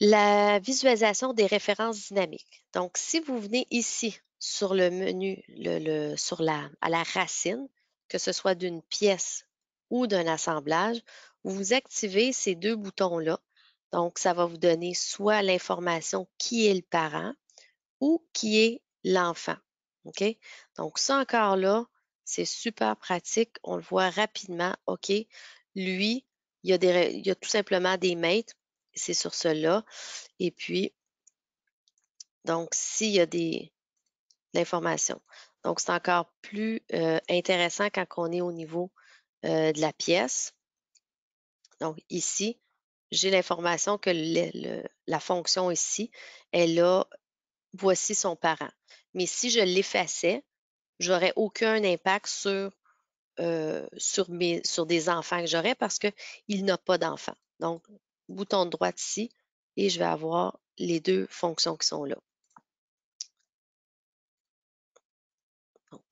la visualisation des références dynamiques. Donc, si vous venez ici sur le menu, le, sur la, à la racine, que ce soit d'une pièce ou d'un assemblage, vous activez ces deux boutons-là. Donc, ça va vous donner soit l'information qui est le parent ou qui est l'enfant. OK? Donc, ça encore là, c'est super pratique. On le voit rapidement. OK? Lui, il y a, des, il y a tout simplement des maîtres c'est sur cela. Et puis, donc, s'il y a des, informations. Donc, c'est encore plus euh, intéressant quand on est au niveau euh, de la pièce. Donc, ici, j'ai l'information que la fonction ici, elle a, voici son parent. Mais si je l'effaçais, j'aurais aucun impact sur, euh, sur, sur des enfants que j'aurais parce qu'il n'a pas d'enfants. Donc, bouton de droite ici et je vais avoir les deux fonctions qui sont là.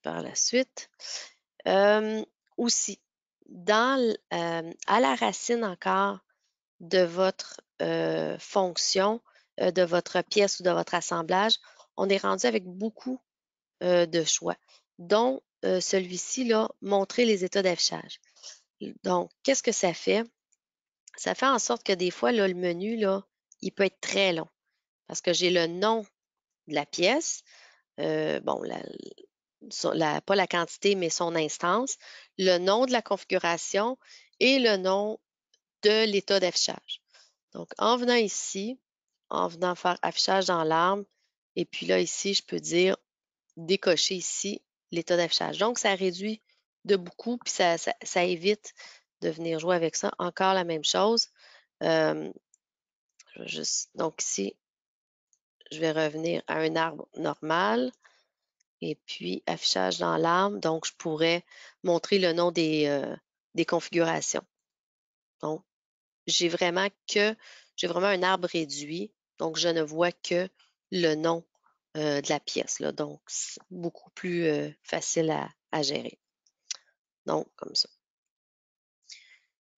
par la suite. Euh, aussi, euh, à la racine encore de votre euh, fonction, de votre pièce ou de votre assemblage, on est rendu avec beaucoup de choix, dont celui-ci, là, montrer les états d'affichage. Donc, qu'est-ce que ça fait? ça fait en sorte que des fois, le menu, là, il peut être très long parce que j'ai le nom de la pièce, euh, bon, pas la quantité, mais son instance, le nom de la configuration et le nom de l'état d'affichage. Donc, en venant ici, en venant faire affichage dans l'arme », et puis là, ici, je peux dire décocher ici l'état d'affichage. Donc, ça réduit de beaucoup, puis ça évite de venir jouer avec ça. Encore la même chose. Euh, donc ici, je vais revenir à un arbre normal et puis affichage dans l'arbre. Donc, je pourrais montrer le nom des, euh, des configurations. Donc, j'ai vraiment que, j'ai vraiment un arbre réduit. Donc, je ne vois que le nom euh, de la pièce. Là. Donc, c'est beaucoup plus facile à, à gérer. Donc, comme ça.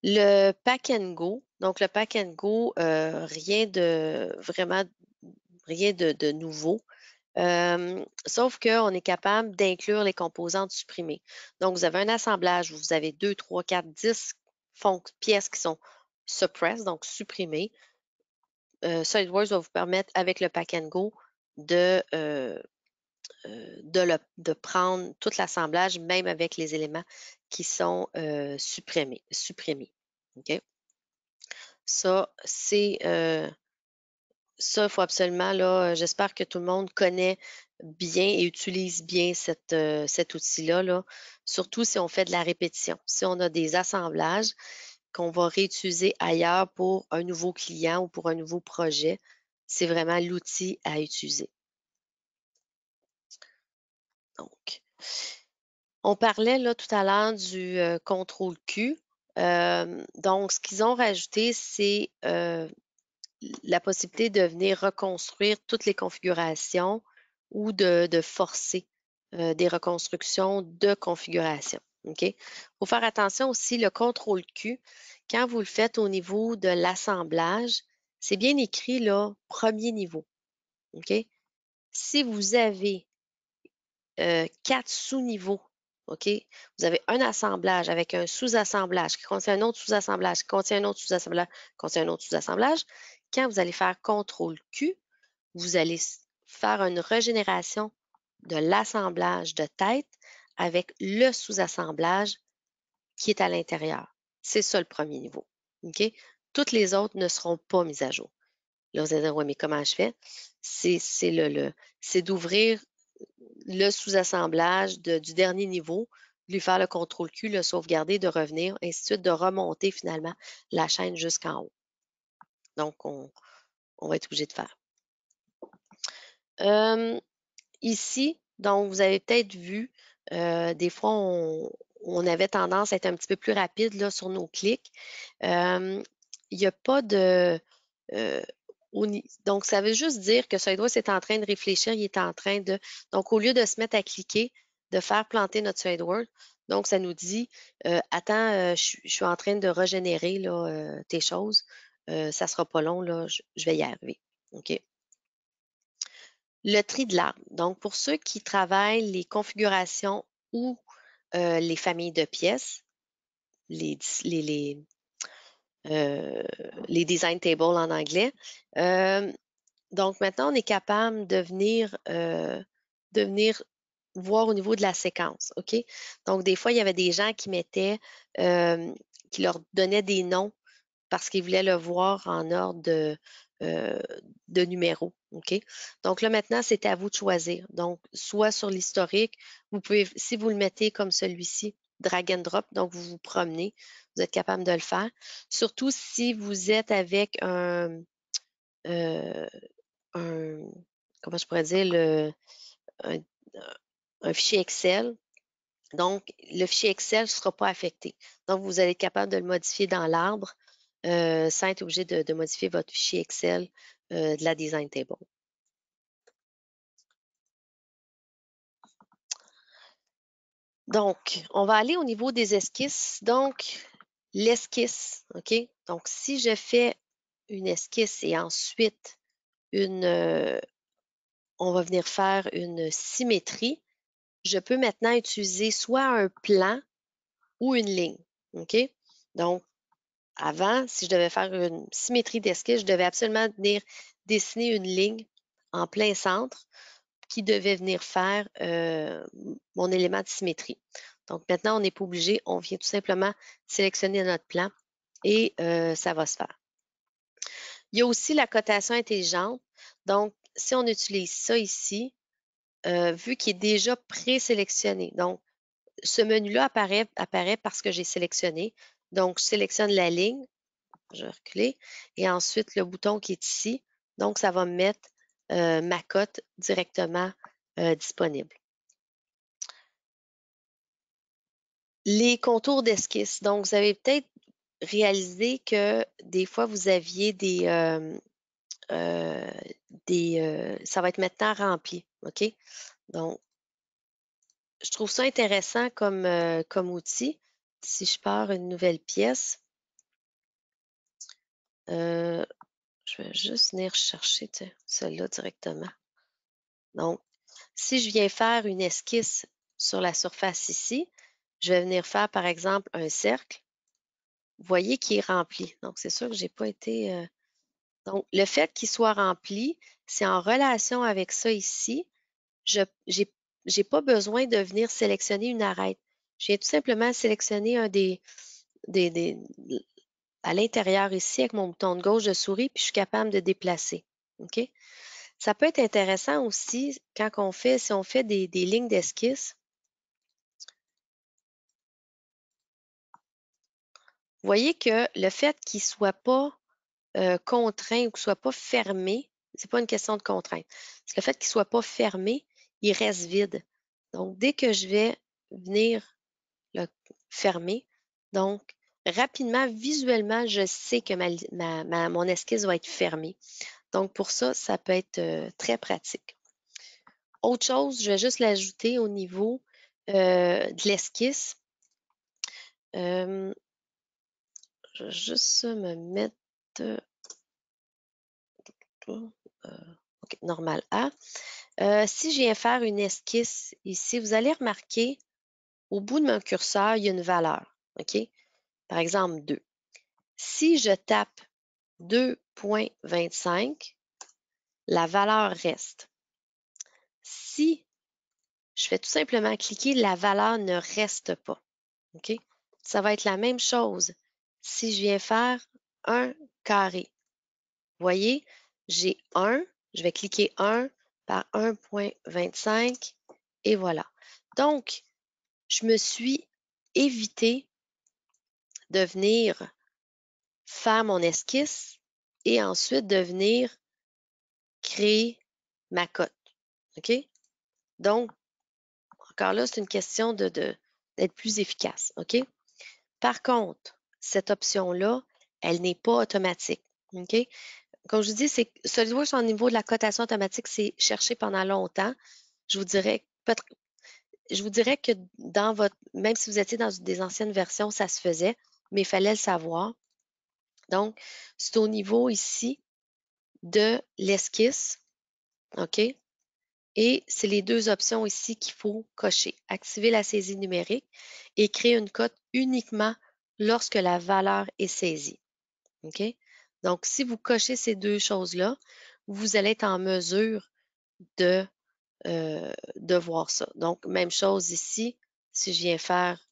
Le pack and go. Donc, le pack and go, euh, rien de vraiment rien de, nouveau. sauf qu'on est capable d'inclure les composantes supprimées. Donc, vous avez un assemblage où vous avez 2, 3, 4, 10 pièces qui sont suppressed, donc supprimées. Euh, SolidWorks va vous permettre, avec le pack and go, de, euh, euh, de prendre tout l'assemblage, même avec les éléments qui sont euh, supprimés. supprimés. Ça, c'est euh, ça, il faut absolument, là, j'espère que tout le monde connaît bien et utilise bien cette, euh, cet outil-là, là, surtout si on fait de la répétition. Si on a des assemblages qu'on va réutiliser ailleurs pour un nouveau client ou pour un nouveau projet, c'est vraiment l'outil à utiliser. Donc, on parlait là tout à l'heure du contrôle Q. donc, ce qu'ils ont rajouté, c'est la possibilité de venir reconstruire toutes les configurations ou de, forcer des reconstructions de configuration. OK? Il faut faire attention aussi, le contrôle Q, quand vous le faites au niveau de l'assemblage, c'est bien écrit là, premier niveau. OK? Si vous avez quatre sous-niveaux OK? Vous avez un assemblage avec un sous-assemblage qui contient un autre sous-assemblage, qui contient un autre sous-assemblage, qui contient un autre sous-assemblage. Quand vous allez faire CTRL Q, vous allez faire une régénération de l'assemblage de tête avec le sous-assemblage qui est à l'intérieur. C'est ça le premier niveau. OK? Toutes les autres ne seront pas mises à jour. Là, vous allez dire, oui, mais comment je fais? C'est le, le, d'ouvrir le sous-assemblage du dernier niveau, lui faire le contrôle Q, le sauvegarder, de revenir, ainsi de suite, de remonter finalement la chaîne jusqu'en haut. Donc, on, va être obligé de faire. Euh, ici, donc, vous avez peut-être vu, euh, des fois, on, on, avait tendance à être un petit peu plus rapide là, sur nos clics. Euh, il n'y a pas de donc, ça veut juste dire que SolidWorks est en train de réfléchir, il est en train de. Donc, au lieu de se mettre à cliquer, de faire planter notre SolidWorks, donc ça nous dit euh, Attends, euh, je, suis en train de régénérer là, euh, tes choses, ça ne sera pas long, là, je, vais y arriver. OK. Le tri de l'arbre. Donc, pour ceux qui travaillent les configurations ou les familles de pièces, les, les euh, les design tables en anglais. Euh, donc maintenant, on est capable euh, de venir, voir au niveau de la séquence, OK? Donc des fois, il y avait des gens qui mettaient, qui leur donnaient des noms parce qu'ils voulaient le voir en ordre de, de numéro, OK? Donc là, maintenant, c'est à vous de choisir. Donc, soit sur l'historique, vous pouvez, si vous le mettez comme celui-ci, drag and drop, donc vous vous promenez, vous êtes capable de le faire. Surtout si vous êtes avec un, euh, comment je pourrais dire, le, un, fichier Excel. Donc, le fichier Excel ne sera pas affecté. Donc, vous allez être capable de le modifier dans l'arbre euh, sans être obligé de, modifier votre fichier Excel euh, de la Design Table. Donc, on va aller au niveau des esquisses. Donc, l'esquisse, OK? Donc, si je fais une esquisse et ensuite une, euh, on va venir faire une symétrie, je peux maintenant utiliser soit un plan ou une ligne, OK? Donc, avant, si je devais faire une symétrie d'esquisse, je devais absolument venir dessiner une ligne en plein centre qui devait venir faire euh, mon élément de symétrie. Donc maintenant, on n'est pas obligé, on vient tout simplement sélectionner notre plan et euh, ça va se faire. Il y a aussi la cotation intelligente. Donc, si on utilise ça ici, euh, vu qu'il est déjà présélectionné, donc ce menu-là apparaît, apparaît parce que j'ai sélectionné. Donc, je sélectionne la ligne, je vais reculer, et ensuite le bouton qui est ici. Donc, ça va me mettre euh, ma cote directement euh, disponible. Les contours d'esquisse. Donc, vous avez peut-être réalisé que des fois, vous aviez des... Euh, des ça va être maintenant rempli, OK? Donc, je trouve ça intéressant comme, comme outil. Si je pars une nouvelle pièce, je vais juste venir chercher celle-là directement. Donc, si je viens faire une esquisse sur la surface ici, je vais venir faire, par exemple, un cercle. Vous voyez qu'il est rempli. Donc, c'est sûr que je n'ai pas été... Euh, donc, le fait qu'il soit rempli, c'est en relation avec ça ici. Je n'ai pas besoin de venir sélectionner une arête. Je viens tout simplement sélectionner un des à l'intérieur ici avec mon bouton de gauche de souris, puis je suis capable de déplacer. OK? Ça peut être intéressant aussi quand on fait, si on fait des, lignes d'esquisse. Vous voyez que le fait qu'il ne soit pas euh, contraint ou qu'il ne soit pas fermé, ce n'est pas une question de contrainte. C'est le fait qu'il ne soit pas fermé, il reste vide. Donc, dès que je vais venir le fermer, donc, rapidement, visuellement, je sais que mon esquisse va être fermée. Donc, pour ça, ça peut être euh, très pratique. Autre chose, je vais juste l'ajouter au niveau euh, de l'esquisse. Euh, je vais juste me mettre OK, normal A. si je viens faire une esquisse ici, vous allez remarquer, au bout de mon curseur, il y a une valeur. OK? Par exemple, 2. Si je tape 2.25, la valeur reste. Si je fais tout simplement cliquer, la valeur ne reste pas. OK? Ça va être la même chose si je viens faire un carré. Vous Voyez, j'ai 1, je vais cliquer 1 par 1.25 et voilà. Donc, je me suis évité de venir faire mon esquisse et ensuite de venir créer ma cote. OK? Donc, encore là, c'est une question de, d'être plus efficace. OK? Par contre, cette option-là, elle n'est pas automatique. OK? Comme je vous dis, c'est, SolidWorks, au niveau de la cotation automatique, c'est cherché pendant longtemps. Je vous dirais, je vous dirais que dans votre, même si vous étiez dans des anciennes versions, ça se faisait mais il fallait le savoir. Donc, c'est au niveau ici de l'esquisse, OK? Et c'est les deux options ici qu'il faut cocher. Activer la saisie numérique et créer une cote uniquement lorsque la valeur est saisie. OK? Donc, si vous cochez ces deux choses-là, vous allez être en mesure de, euh, de voir ça. Donc, même chose ici, si je viens faire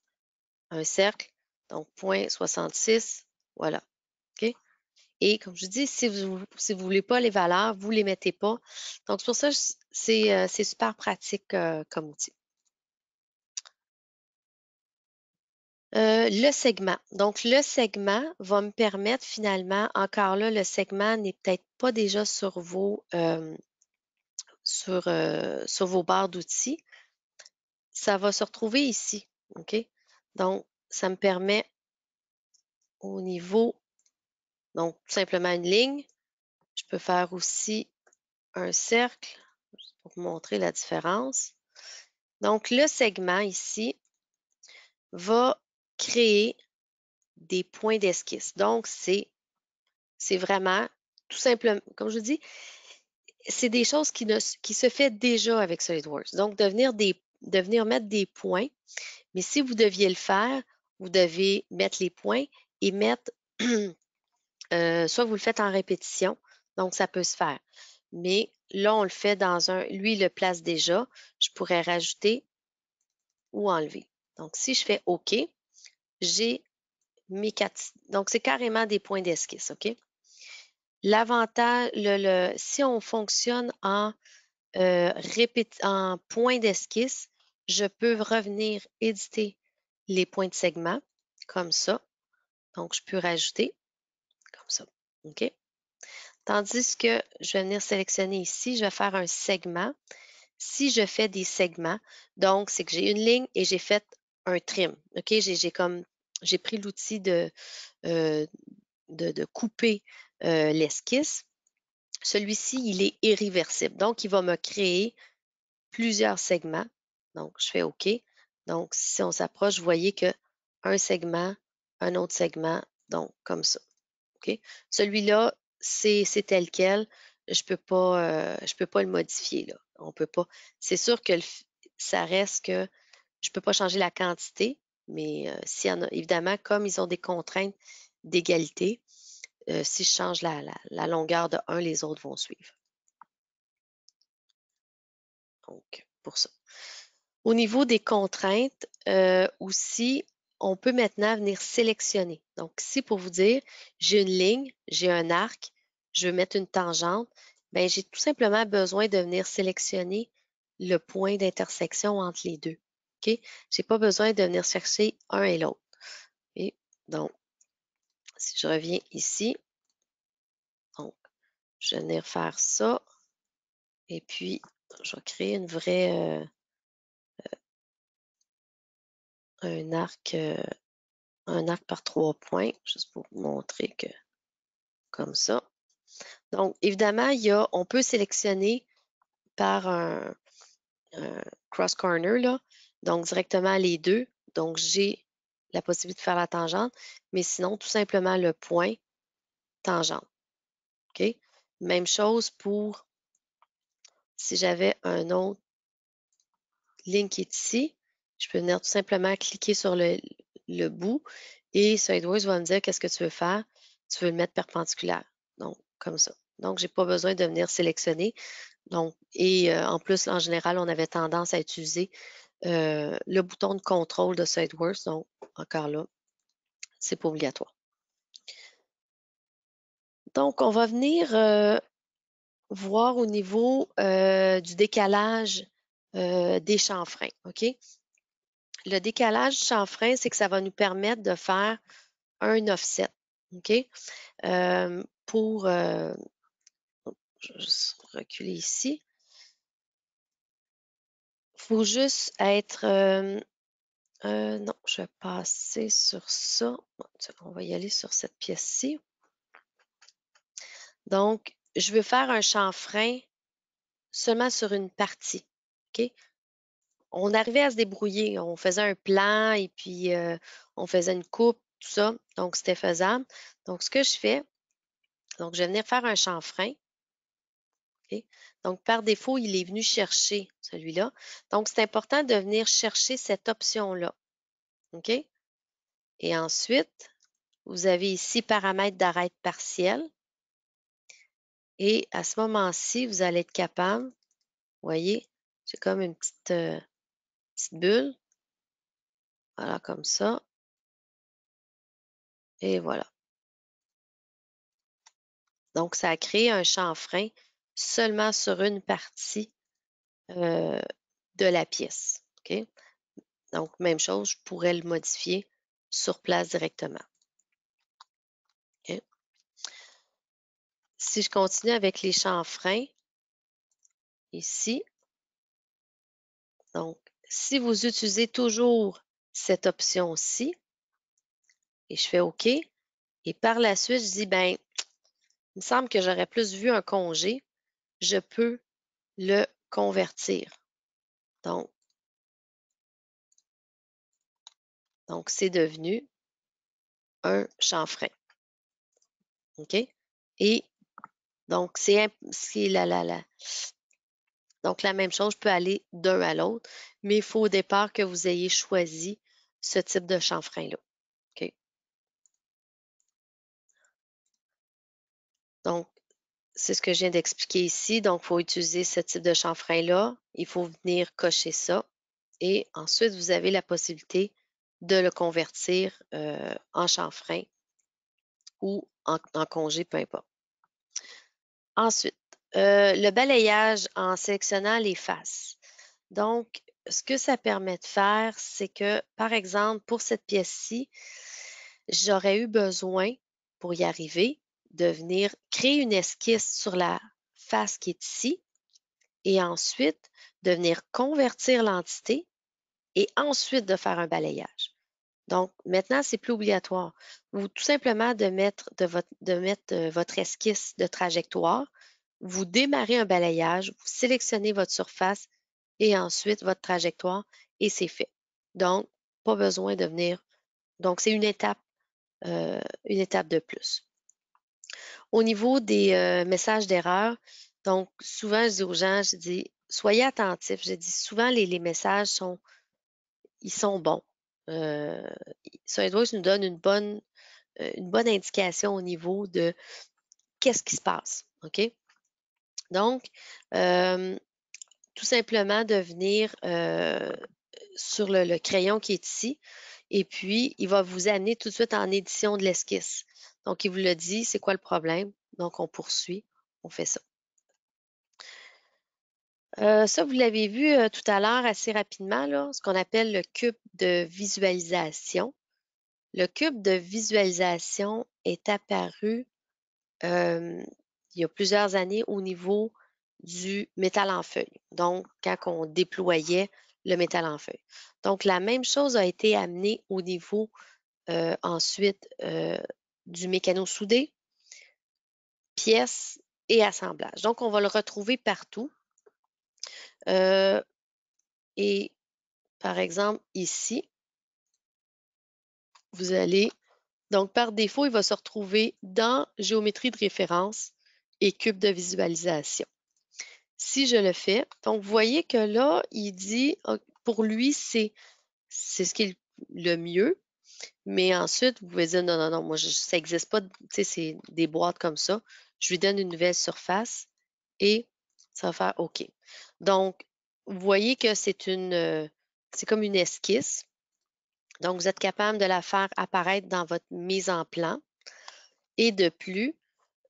un cercle, donc, .66, voilà. OK? Et comme je dis, si vous ne voulez pas les valeurs, vous ne les mettez pas. Donc, c'est pour ça, euh, c'est super pratique euh, comme outil. Euh, le segment. Donc, le segment va me permettre finalement, encore là, le segment n'est peut-être pas déjà sur vos, sur, sur vos barres d'outils. Ça va se retrouver ici. OK? Donc, ça me permet au niveau, donc tout simplement une ligne. Je peux faire aussi un cercle pour vous montrer la différence. Donc, le segment ici va créer des points d'esquisse. Donc, c'est vraiment tout simplement, comme je dis, c'est des choses qui, ne, qui se fait déjà avec SolidWorks. Donc, devenir des, devenir mettre des points. Mais si vous deviez le faire, vous devez mettre les points et mettre, *clears throat* euh, soit vous le faites en répétition, donc ça peut se faire. Mais là, on le fait dans un, lui, le place déjà. Je pourrais rajouter ou enlever. Donc, si je fais OK, j'ai mes quatre, donc c'est carrément des points d'esquisse, OK? L'avantage, si on fonctionne en, euh, en point d'esquisse, je peux revenir éditer les points de segment, comme ça. Donc, je peux rajouter comme ça. OK? Tandis que je vais venir sélectionner ici, je vais faire un segment. Si je fais des segments, donc c'est que j'ai une ligne et j'ai fait un trim. OK? J'ai comme j'ai pris l'outil de, euh, de, couper euh, l'esquisse. Celui-ci, il est irréversible. Donc, il va me créer plusieurs segments. Donc, je fais OK. Donc, si on s'approche, vous voyez que un segment, un autre segment, donc comme ça. Celui-là, c'est tel quel. Je peux euh, peux pas le modifier là. On peut pas. C'est sûr que ça reste que je peux pas changer la quantité, mais euh, s'il a, évidemment, comme ils ont des contraintes d'égalité, euh, si je change la, la, longueur de un, les autres vont suivre. Donc, pour ça. Au niveau des contraintes, euh, aussi, on peut maintenant venir sélectionner. Donc ici, pour vous dire, j'ai une ligne, j'ai un arc, je veux mettre une tangente, bien, j'ai tout simplement besoin de venir sélectionner le point d'intersection entre les deux. OK? Je n'ai pas besoin de venir chercher un et l'autre. Donc, si je reviens ici, donc, je vais venir faire ça. Et puis, je vais créer une vraie, euh, un arc, euh, un arc par trois points, juste pour vous montrer que comme ça. Donc, évidemment, il y a, on peut sélectionner par un, cross-corner, là, donc directement les deux. Donc, j'ai la possibilité de faire la tangente, mais sinon, tout simplement le point tangente. OK? Même chose pour si j'avais un autre ligne qui est ici je peux venir tout simplement cliquer sur le, bout et SideWorks va me dire qu'est-ce que tu veux faire. Tu veux le mettre perpendiculaire. Donc, comme ça. Donc, je n'ai pas besoin de venir sélectionner. Donc, et euh, en plus, en général, on avait tendance à utiliser euh, le bouton de contrôle de SideWorks. Donc, encore là, c'est pas obligatoire. Donc, on va venir euh, voir au niveau du décalage des chanfreins. OK? Le décalage chanfrein, c'est que ça va nous permettre de faire un offset. OK? Euh, pour. Euh, je reculer ici. Il faut juste être. Euh, non, je vais passer sur ça. On va y aller sur cette pièce-ci. Donc, je veux faire un chanfrein seulement sur une partie. OK? on arrivait à se débrouiller. On faisait un plan et puis euh, on faisait une coupe, tout ça. Donc, c'était faisable. Donc, ce que je fais, donc, je vais venir faire un chanfrein. Donc, par défaut, il est venu chercher celui-là. Donc, c'est important de venir chercher cette option-là. OK? Et ensuite, vous avez ici paramètres d'arrêt partiel. Et à ce moment-ci, vous allez être capable, voyez, c'est comme une petite, euh, bulle. Voilà, comme ça. Et voilà. Donc, ça a créé un chanfrein seulement sur une partie euh, de la pièce. Donc, même chose, je pourrais le modifier sur place directement. Si je continue avec les chanfreins, ici, donc si vous utilisez toujours cette option-ci, et je fais OK, et par la suite, je dis, ben, il me semble que j'aurais plus vu un congé, je peux le convertir. Donc, donc c'est devenu un chanfrein. OK? Et donc, c'est la, la, la, donc, la même chose peut aller d'un à l'autre, mais il faut au départ que vous ayez choisi ce type de chanfrein-là. Donc, c'est ce que je viens d'expliquer ici. Donc, il faut utiliser ce type de chanfrein-là. Il faut venir cocher ça. Et ensuite, vous avez la possibilité de le convertir euh, en chanfrein ou en, en congé, peu importe. Ensuite, euh, le balayage en sélectionnant les faces. Donc, ce que ça permet de faire, c'est que, par exemple, pour cette pièce-ci, j'aurais eu besoin, pour y arriver, de venir créer une esquisse sur la face qui est ici et ensuite de venir convertir l'entité et ensuite de faire un balayage. Donc, maintenant, c'est plus obligatoire. Ou tout simplement de mettre euh, votre esquisse de trajectoire vous démarrez un balayage, vous sélectionnez votre surface et ensuite votre trajectoire et c'est fait. Donc, pas besoin de venir. Donc, c'est une étape, euh, une étape de plus. Au niveau des euh, messages d'erreur, donc souvent je dis aux gens, je dis soyez attentifs. Je dis souvent les, messages sont, ils sont bons. Euh, nous donne une bonne, euh, une bonne indication au niveau de qu'est-ce qui se passe. OK? Donc, tout simplement de venir sur le, crayon qui est ici et puis il va vous amener tout de suite en édition de l'esquisse. Donc, il vous le dit, c'est quoi le problème? Donc, on poursuit, on fait ça. ça, vous l'avez vu tout à l'heure assez rapidement, ce qu'on appelle le cube de visualisation. Le cube de visualisation est apparu il y a plusieurs années au niveau du métal en feuille, donc quand on déployait le métal en feuille. Donc, la même chose a été amenée au niveau euh, ensuite euh, du mécano soudé, pièces et assemblage. Donc, on va le retrouver partout. Euh, et par exemple, ici, vous allez, donc par défaut, il va se retrouver dans géométrie de référence et cube de visualisation. Si je le fais, donc vous voyez que là, il dit, pour lui, c'est ce qui est le mieux, mais ensuite, vous pouvez dire, non, non, non, moi, ça n'existe pas, tu sais, c'est des boîtes comme ça. Je lui donne une nouvelle surface et ça va faire OK. Donc, vous voyez que c'est une, euh, c'est comme une esquisse. Donc, vous êtes capable de la faire apparaître dans votre mise en plan. Et de plus,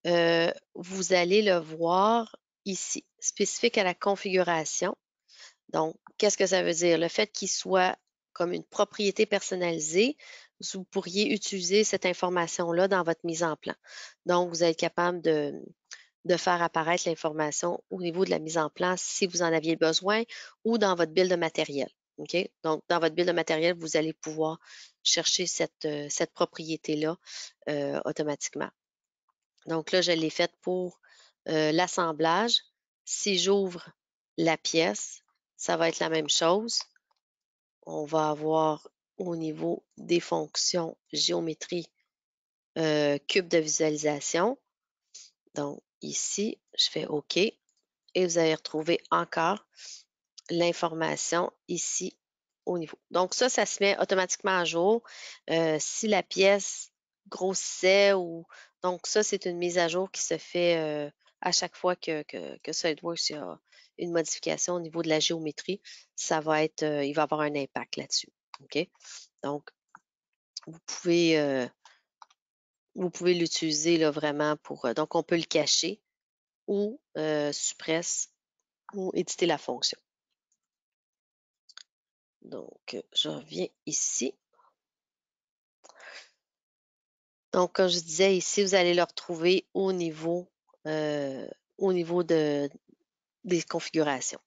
euh, vous allez le voir ici, spécifique à la configuration. Donc, qu'est-ce que ça veut dire? Le fait qu'il soit comme une propriété personnalisée, vous pourriez utiliser cette information-là dans votre mise en plan. Donc, vous êtes capable de, faire apparaître l'information au niveau de la mise en plan si vous en aviez besoin ou dans votre bill de matériel. OK? Donc, dans votre bill de matériel, vous allez pouvoir chercher cette, euh, propriété-là euh, automatiquement. Donc là, je l'ai faite pour euh, l'assemblage. Si j'ouvre la pièce, ça va être la même chose. On va avoir au niveau des fonctions géométrie euh, cube de visualisation. Donc ici, je fais OK. Et vous allez retrouver encore l'information ici au niveau. Donc ça, ça se met automatiquement à jour. Euh, si la pièce grossissait ou donc ça, c'est une mise à jour qui se fait euh, à chaque fois que, que, SolidWorks a une modification au niveau de la géométrie, ça va être, euh, il va avoir un impact là-dessus. OK? Donc, vous pouvez, euh, vous pouvez l'utiliser là vraiment pour, donc on peut le cacher ou supprimer ou éditer la fonction. Donc, je reviens ici. Donc, comme je disais ici, vous allez le retrouver au niveau, euh, au niveau de, des configurations.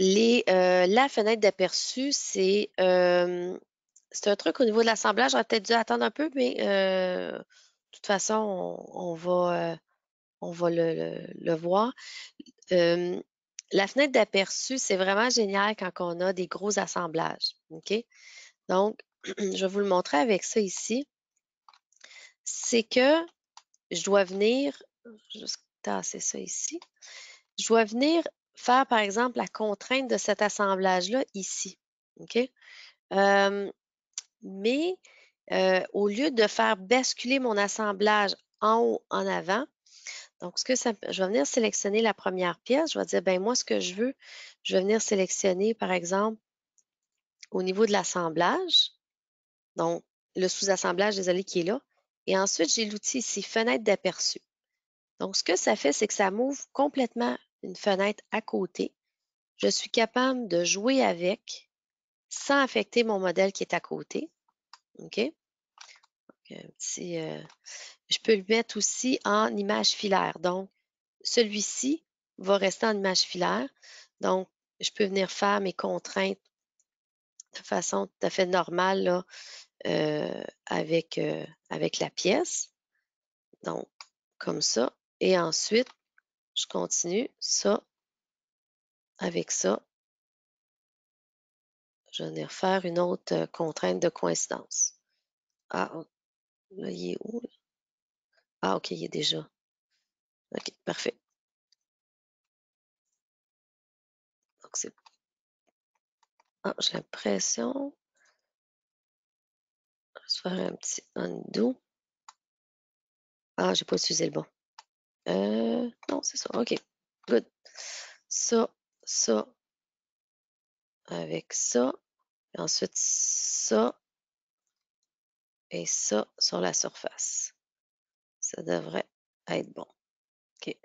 Euh, la fenêtre d'aperçu, euh, c'est un truc au niveau de l'assemblage. J'aurais peut-être dû attendre un peu, mais de toute façon, on, va, on va le, voir. la fenêtre d'aperçu, c'est vraiment génial quand on a des gros assemblages. OK? Donc, *clears throat* je vais vous le montrer avec ça ici, c'est que je dois venir, juste tasser ça ici, je dois venir faire, par exemple, la contrainte de cet assemblage-là ici. OK? Euh, mais euh, au lieu de faire basculer mon assemblage en haut, en avant, donc, que je vais venir sélectionner la première pièce. Je vais dire, ben moi, ce que je veux, je vais venir sélectionner, par exemple, au niveau de l'assemblage. Donc, le sous-assemblage, désolé, qui est là. Et ensuite, j'ai l'outil ici, fenêtre d'aperçu. Donc, ce que ça fait, c'est que ça m'ouvre complètement une fenêtre à côté. Je suis capable de jouer avec sans affecter mon modèle qui est à côté. OK? Euh, je peux le mettre aussi en image filaire. Donc, celui-ci va rester en image filaire. Donc, je peux venir faire mes contraintes de façon tout à fait normale. Là. Euh, avec, euh, avec la pièce. Donc, comme ça. Et ensuite, je continue ça avec ça. Je vais refaire une autre euh, contrainte de coïncidence. Ah, oh, là, il est où? Ah, OK, il est déjà. OK, parfait. Donc, Ah, j'ai l'impression faire un petit undo. Ah, j'ai pas utilisé le bon. Euh, non, c'est ça. OK. Good. Ça, ça, avec ça. ensuite, ça et ça sur la surface. Ça devrait être bon. OK.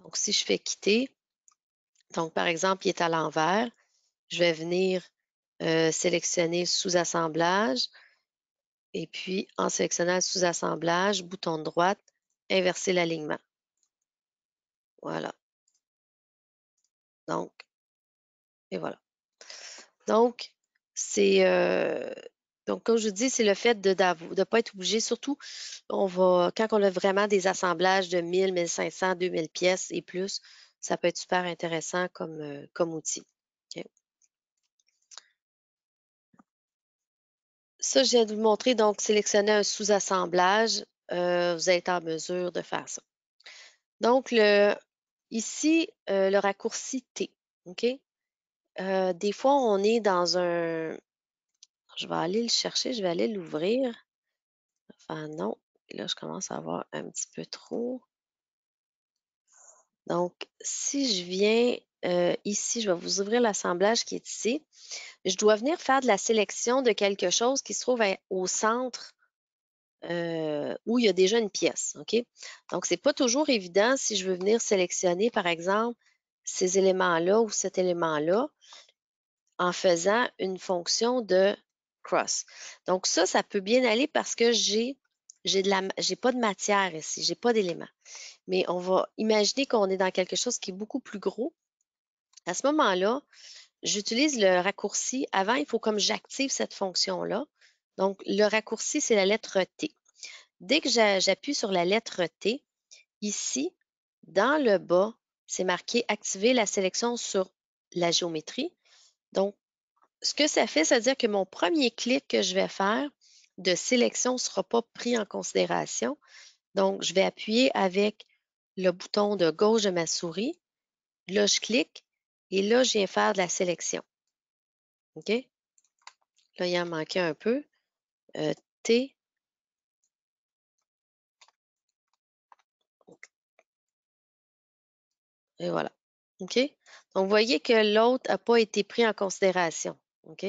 Donc, si je fais quitter, donc par exemple, il est à l'envers, je vais venir euh, sélectionner sous-assemblage, et puis, en sélectionnant sous-assemblage, bouton de droite, inverser l'alignement. Voilà. Donc, et voilà. Donc, c'est... Euh, donc, comme je dis, c'est le fait de ne pas être obligé, surtout on quand on a vraiment des assemblages de 1000, 1500, 2000 pièces et plus, ça peut être super intéressant comme, euh, comme outil. Ça, je viens de vous montrer, donc, sélectionner un sous-assemblage. Euh, vous êtes en mesure de faire ça. Donc, le, ici, euh, le raccourci T, OK? Euh, des fois, on est dans un... Je vais aller le chercher, je vais aller l'ouvrir. Enfin, non. Là, je commence à avoir un petit peu trop. Donc, si je viens euh, ici, je vais vous ouvrir l'assemblage qui est ici. Je dois venir faire de la sélection de quelque chose qui se trouve au centre euh, où il y a déjà une pièce. OK? Donc, ce n'est pas toujours évident si je veux venir sélectionner, par exemple, ces éléments-là ou cet élément-là en faisant une fonction de cross. Donc, ça, ça peut bien aller parce que j'ai j'ai pas de matière ici, j'ai pas d'éléments. Mais on va imaginer qu'on est dans quelque chose qui est beaucoup plus gros. À ce moment-là, j'utilise le raccourci. Avant, il faut comme j'active cette fonction-là. Donc, le raccourci, c'est la lettre T. Dès que j'appuie sur la lettre T, ici, dans le bas, c'est marqué Activer la sélection sur la géométrie. Donc, ce que ça fait, c'est-à-dire que mon premier clic que je vais faire de sélection ne sera pas pris en considération. Donc, je vais appuyer avec le bouton de gauche de ma souris. Là, je clique et là, je viens faire de la sélection. OK? Là, il y en manquait un peu. Euh, T. Et voilà. OK? Donc, vous voyez que l'autre n'a pas été pris en considération. OK?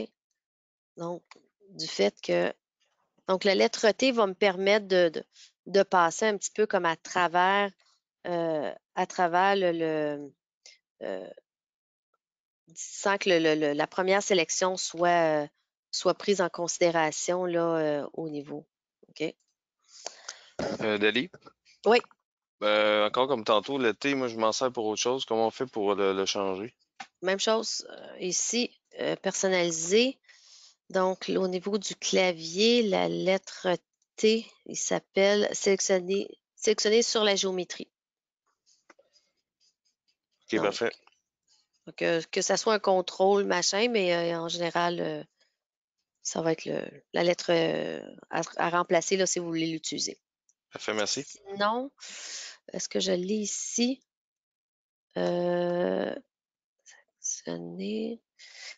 Donc, du fait que. Donc, la lettre T va me permettre de, passer un petit peu comme à travers, euh, à travers le, euh, sans que la première sélection euh, soit, prise en considération là, euh, au niveau. OK. Euh, Dali? Oui. Ben, encore comme tantôt, le T, moi, je m'en sers pour autre chose. Comment on fait pour le, changer? Même chose ici, personnaliser. personnalisé. Donc, au niveau du clavier, la lettre T, il s'appelle sélectionner, sur la géométrie. OK, parfait. Euh, que ça soit un contrôle, machin, mais euh, en général, euh, ça va être la lettre à, remplacer là, si vous voulez l'utiliser. Parfait, merci. Non, est-ce que je lis ici? sélectionner.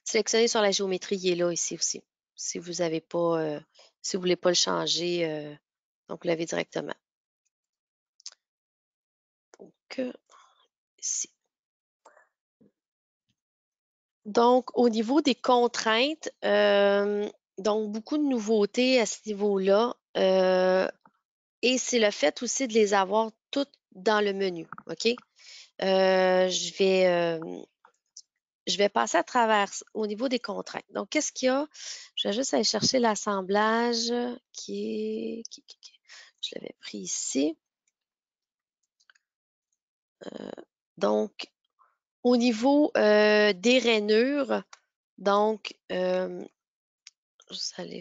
Sélectionner sur la géométrie, il est là ici aussi. Si vous avez pas, si vous voulez pas le changer, donc vous l'avez directement. Donc, ici. Donc, au niveau des contraintes, euh, donc beaucoup de nouveautés à ce niveau-là. Euh, et c'est le fait aussi de les avoir toutes dans le menu. OK? Euh, je, vais, je vais passer à travers au niveau des contraintes. Donc, qu'est-ce qu'il y a? Je vais juste aller chercher l'assemblage qui est. qui, je l'avais pris ici. donc, au niveau euh, des rainures, donc, euh,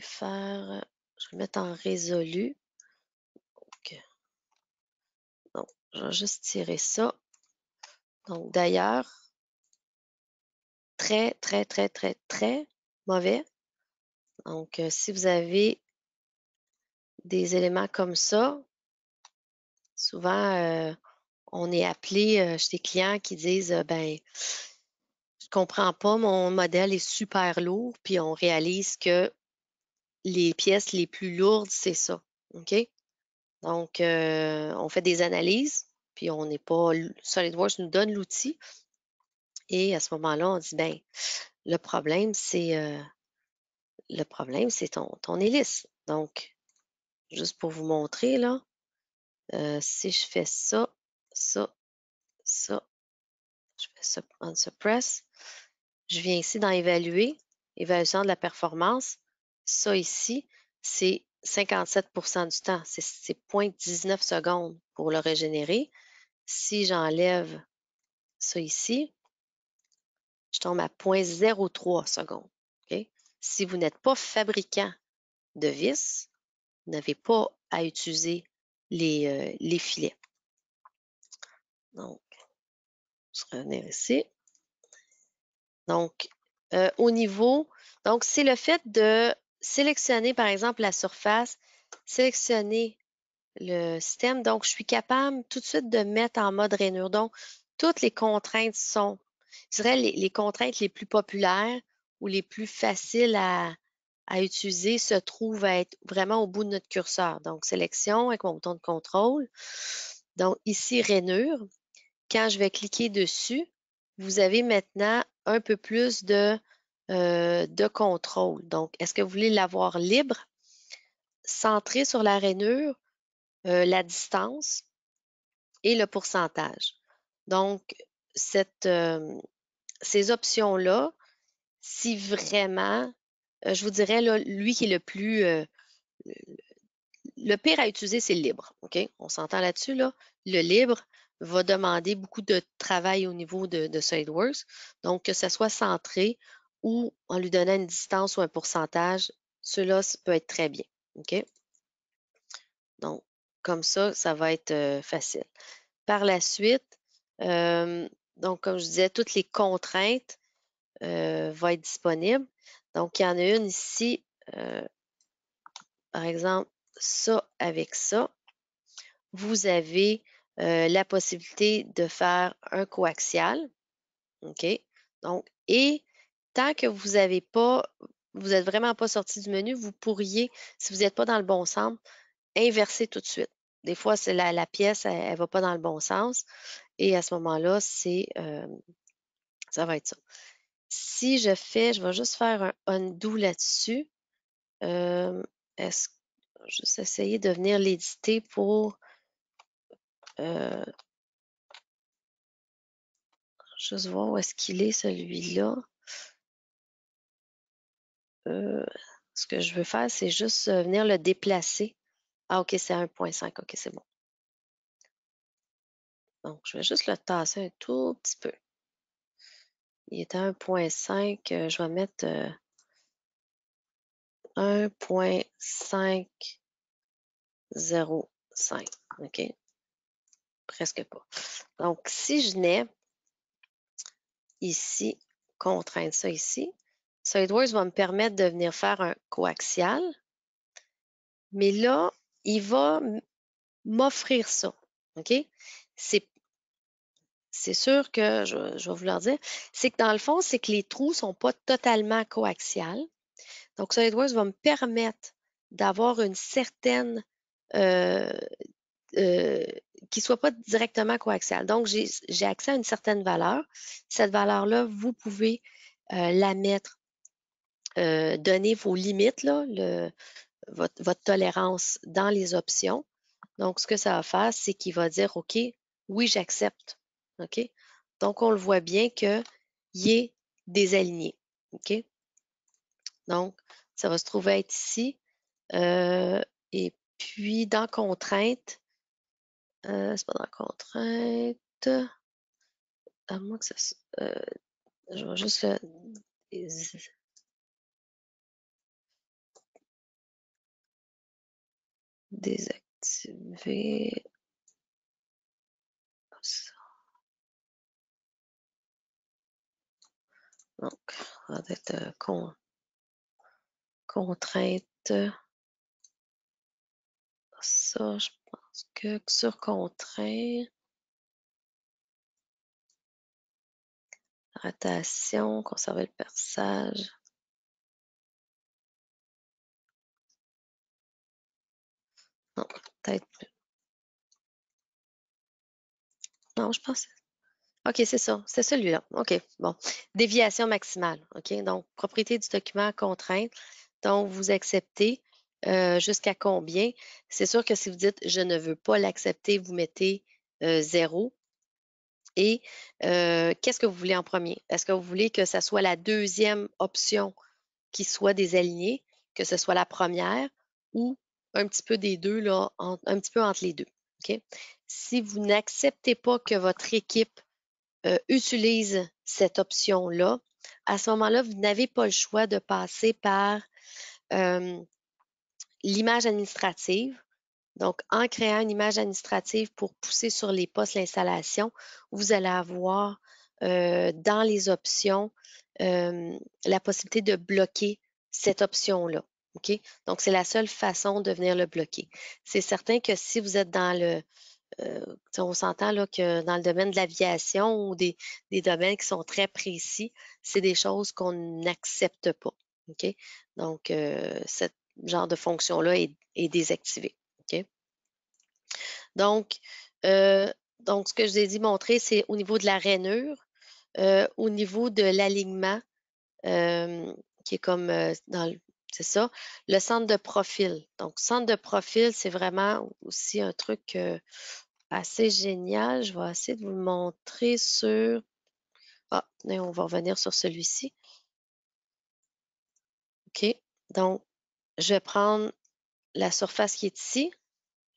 faire, je vais mettre en résolu. Donc, je vais juste tirer ça. Donc, d'ailleurs, très, très, très, très, très mauvais. Donc, euh, si vous avez des éléments comme ça, souvent, on est appelé chez des clients qui disent ben je comprends pas, mon modèle est super lourd, puis on réalise que les pièces les plus lourdes, c'est ça. OK? Donc, on fait des analyses, puis on n'est pas. SolidWorks nous donne l'outil. Et à ce moment-là, on dit ben, le problème, c'est le problème, c'est ton, hélice. Donc, juste pour vous montrer, là, si je fais ça, ça, ça. Je fais on suppress. Je viens ici dans évaluer, évaluation de la performance. Ça ici, c'est 57 du temps, c'est 0.19 secondes pour le régénérer. Si j'enlève ça ici, je tombe à 0.03 secondes. Ok? Si vous n'êtes pas fabricant de vis, vous n'avez pas à utiliser les, euh, les filets. Donc, revenir ici. Donc, euh, au niveau, donc c'est le fait de sélectionner, par exemple, la surface, sélectionner le système. Donc, je suis capable tout de suite de mettre en mode rainure. Donc, toutes les contraintes sont, je dirais, les, les contraintes les plus populaires ou les plus faciles à, utiliser se trouvent à être vraiment au bout de notre curseur. Donc, sélection avec mon bouton de contrôle. Donc, ici, rainure. Quand je vais cliquer dessus, vous avez maintenant un peu plus de, euh, de contrôle. Donc, est-ce que vous voulez l'avoir libre, centré sur la rainure, euh, la distance et le pourcentage? Donc, euh, ces options-là, si vraiment, je vous dirais, lui qui est le plus, le pire à utiliser, c'est le libre. OK? On s'entend là-dessus, là. Le libre, va demander beaucoup de travail au niveau de, de SolidWorks. Donc, que ce soit centré ou en lui donnant une distance ou un pourcentage, cela peut être très bien. OK? Donc, comme ça, ça va être euh, facile. Par la suite, euh, donc, comme je disais, toutes les contraintes euh, vont être disponibles. Donc, il y en a une ici, par exemple, ça avec ça. Vous avez euh, la possibilité de faire un coaxial. OK? Donc, et tant que vous n'avez pas, vous n'êtes vraiment pas sorti du menu, vous pourriez, si vous n'êtes pas dans le bon sens, inverser tout de suite. Des fois, c'est la, pièce, elle ne va pas dans le bon sens. Et à ce moment-là, c'est euh, ça va être ça. Si je fais, je vais juste faire un undo là-dessus. Euh, est-ce juste essayer de venir l'éditer pour euh, juste voir où est-ce qu'il est, celui-là. Euh, ce que je veux faire, c'est juste euh, venir le déplacer. Ah, OK, c'est 1.5. OK, c'est bon. Donc, je vais juste le tasser un tout petit peu. Il est à 1.5. Je vais mettre 1.505. OK presque pas. Donc, si je n'ai ici, contrainte ça ici, SolidWorks va me permettre de venir faire un coaxial, mais là, il va m'offrir ça, OK? C'est sûr que, je, vais vous leur dire, c'est que dans le fond, c'est que les trous ne sont pas totalement coaxiaux. Donc, SolidWorks va me permettre d'avoir une certaine euh, euh, qui ne soit pas directement coaxial. Donc, j'ai accès à une certaine valeur. Cette valeur-là, vous pouvez euh, la mettre, euh, donner vos limites, là, le, votre, tolérance dans les options. Donc, ce que ça va faire, c'est qu'il va dire, OK, oui, j'accepte. OK? Donc, on le voit bien qu'il est désaligné. OK? Donc, ça va se trouver être ici. Euh, et puis, dans contrainte, euh, c'est pas dans la contrainte. À moins que ça se. Euh, je vais juste le. Désactiver. Donc, on va être euh, con, contrainte. Ça, je que sur contraint, rotation, conserver le perçage. Non, peut-être plus. Non, je pense. OK, c'est ça. C'est celui-là. OK, bon. Déviation maximale. OK, donc propriété du document contrainte. Donc, vous acceptez euh, jusqu'à combien. C'est sûr que si vous dites je ne veux pas l'accepter, vous mettez euh, zéro. Et euh, qu'est-ce que vous voulez en premier? Est-ce que vous voulez que ce soit la deuxième option qui soit désalignée, que ce soit la première ou un petit peu des deux, là, un petit peu entre les deux? ok Si vous n'acceptez pas que votre équipe utilise cette option-là, à ce moment-là, vous n'avez pas le choix de passer par l'image administrative. Donc, en créant une image administrative pour pousser sur les postes l'installation, vous allez avoir euh, dans les options la possibilité de bloquer cette option-là. OK? Donc, c'est la seule façon de venir le bloquer. C'est certain que si vous êtes dans le, euh, on s'entend là que dans le domaine de l'aviation ou des, des, domaines qui sont très précis, c'est des choses qu'on n'accepte pas. OK? Donc, euh, cette genre de fonction-là est, désactivée. Donc, euh, donc, ce que je vous ai dit montrer, c'est au niveau de la rainure, euh, au niveau de l'alignement, euh, qui est comme dans c'est ça, le centre de profil. Donc, centre de profil, c'est vraiment aussi un truc assez génial. Je vais essayer de vous le montrer sur. Ah, on va revenir sur celui-ci. OK. Donc, je vais prendre la surface qui est ici.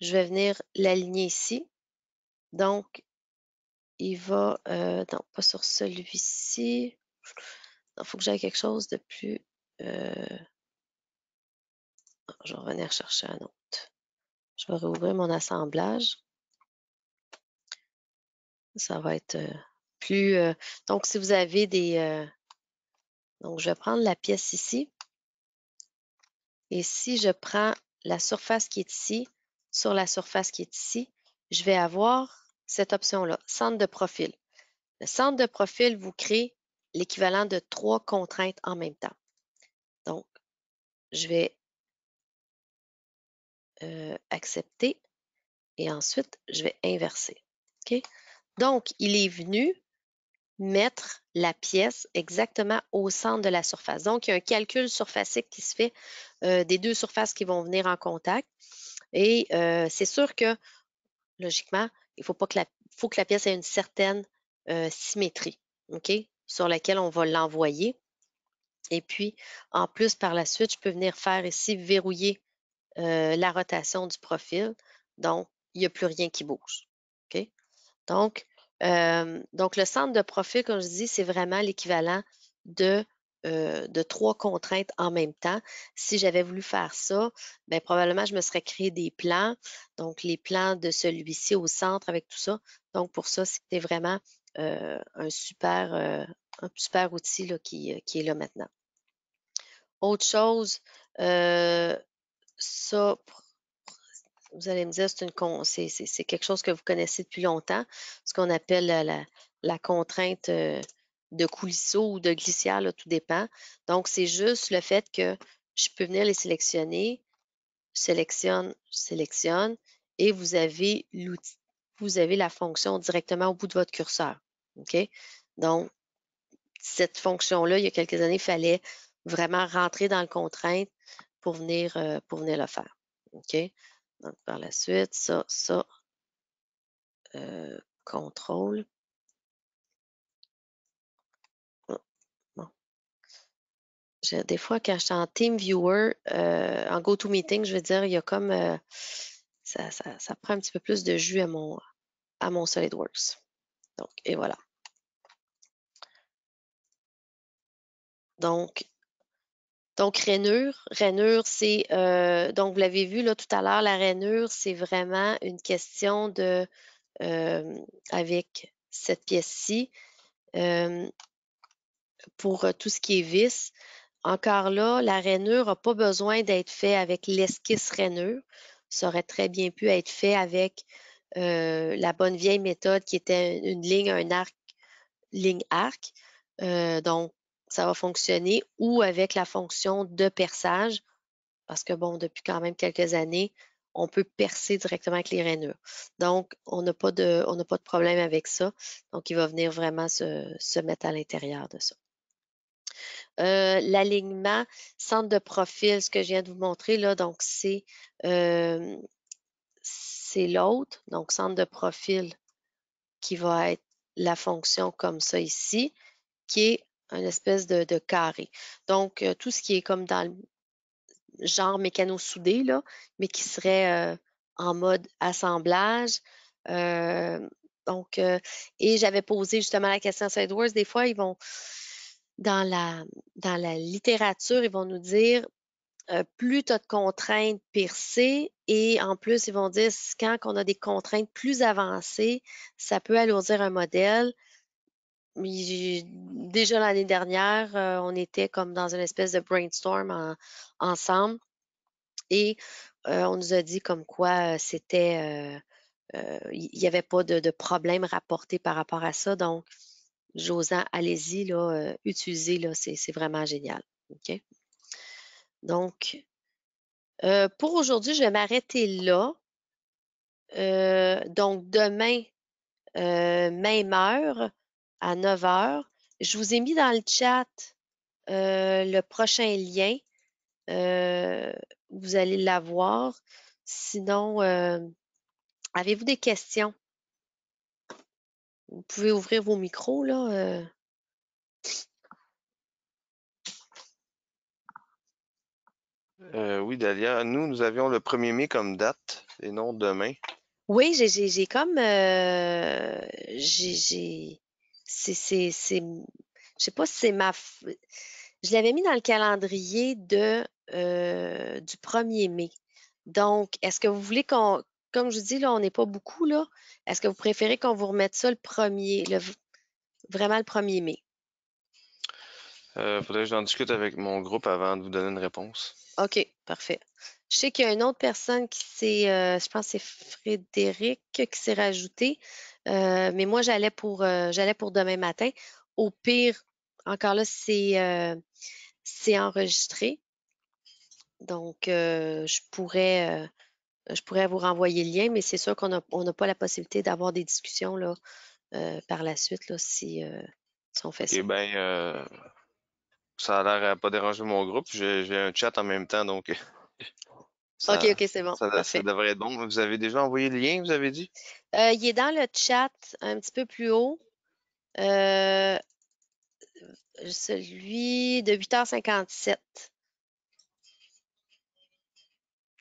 Je vais venir l'aligner ici. Donc, il va, euh, non, pas sur celui-ci. Il faut que j'aille quelque chose de plus... Euh, je vais revenir chercher un autre. Je vais rouvrir mon assemblage. Ça va être euh, plus... Euh, donc, si vous avez des... donc, je vais prendre la pièce ici. Et si je prends la surface qui est ici sur la surface qui est ici, je vais avoir cette option-là, centre de profil. Le centre de profil vous crée l'équivalent de trois contraintes en même temps. Donc, je vais euh, accepter et ensuite, je vais inverser. Donc, il est venu mettre la pièce exactement au centre de la surface. Donc, il y a un calcul surfacique qui se fait euh, des deux surfaces qui vont venir en contact. Et euh, c'est sûr que, logiquement, il faut, pas que, la, faut que la pièce ait une certaine euh, symétrie, OK, sur laquelle on va l'envoyer. Et puis, en plus, par la suite, je peux venir faire ici verrouiller la rotation du profil. Donc, il n'y a plus rien qui bouge. OK? Donc, euh, donc, le centre de profit, comme je dis, c'est vraiment l'équivalent de, euh, de trois contraintes en même temps. Si j'avais voulu faire ça, bien, probablement, je me serais créé des plans, donc les plans de celui-ci au centre avec tout ça. Donc, pour ça, c'était vraiment euh, un, super, un super outil qui, qui, est là maintenant. Autre chose, ça, vous allez me dire, c'est, une, c'est, c'est, quelque chose que vous connaissez depuis longtemps, ce qu'on appelle la, contrainte euh, de coulisseau ou de glissière, là, tout dépend. Donc, c'est juste le fait que je peux venir les sélectionner, sélectionne, sélectionne, et vous avez l'outil, vous avez la fonction directement au bout de votre curseur. OK? Donc, cette fonction-là, il y a quelques années, il fallait vraiment rentrer dans le contrainte pour venir, euh, pour venir le faire. OK? Donc, par la suite, ça, ça, euh, contrôle. Oh, des fois, quand je suis en Team Viewer, euh, en GoToMeeting, je veux dire, il y a comme, euh, ça, prend un petit peu plus de jus à mon, à mon SolidWorks. Donc, et voilà. Donc, donc, rainure, rainure, c'est, euh, donc vous l'avez vu là tout à l'heure, la rainure, c'est vraiment une question de, euh, avec cette pièce-ci, euh, pour tout ce qui est vis. Encore là, la rainure n'a pas besoin d'être fait avec l'esquisse rainure. Ça aurait très bien pu être fait avec la bonne vieille méthode qui était une ligne, un arc, ligne-arc. donc, ça va fonctionner, ou avec la fonction de perçage, parce que bon, depuis quand même quelques années, on peut percer directement avec les rainures. Donc, on n'a pas, de, on pas de problème avec ça. Donc, il va venir vraiment se, mettre à l'intérieur de ça. Euh, l'alignement, centre de profil, ce que je viens de vous montrer là, donc euh, c'est l'autre, donc centre de profil qui va être la fonction comme ça ici, qui est une espèce de, carré. Donc, euh, tout ce qui est comme dans le genre mécano soudé, là, mais qui serait euh, en mode assemblage. Euh, donc, et j'avais posé justement la question à Sidworth, des fois, ils vont, dans la, dans la littérature, ils vont nous dire plus tu as de contraintes, percées Et en plus, ils vont dire quand on a des contraintes plus avancées, ça peut alourdir un modèle déjà l'année dernière, euh, on était comme dans une espèce de brainstorm ensemble et euh, on nous a dit comme quoi euh, c'était, il n'y avait pas de, problème rapporté par rapport à ça. Donc, Josan, allez-y, là, utilisez, là, c'est vraiment génial. Donc, pour aujourd'hui, je vais m'arrêter là. donc, demain, même heure, à 9 h. Je vous ai mis dans le chat euh, le prochain lien. Euh, vous allez l'avoir. Sinon, euh, avez-vous des questions? Vous pouvez ouvrir vos micros, là. oui, Dalia, nous, nous avions le 1er mai comme date et non demain. Oui, j'ai comme... j'ai c'est, c'est, je sais pas si c'est ma, je l'avais mis dans le calendrier de, euh, du 1er mai. Donc, est-ce que vous voulez qu'on, comme je vous dis, là, on n'est pas beaucoup, là. Est-ce que vous préférez qu'on vous remette ça le 1er, le, vraiment le 1er mai? Il euh, faudrait que j'en discute avec mon groupe avant de vous donner une réponse. OK, parfait. Je sais qu'il y a une autre personne qui s'est, euh, je pense que c'est Frédéric qui s'est rajouté. Euh, mais moi, j'allais pour, euh, j'allais pour demain matin. Au pire, encore là, c'est, euh, enregistré. Donc, je, pourrais, je pourrais vous renvoyer le lien, mais c'est sûr qu'on n'a pas la possibilité d'avoir des discussions là, par la suite là, si, on fait ça. ça. bien, ça a l'air à pas déranger mon groupe. J'ai, j'ai un chat en même temps, donc. *laughs* OK, OK, c'est bon. Ça, devrait être bon. Vous avez déjà envoyé le lien, vous avez dit? Euh, il est dans le chat, un petit peu plus haut. Euh, celui de 8h57.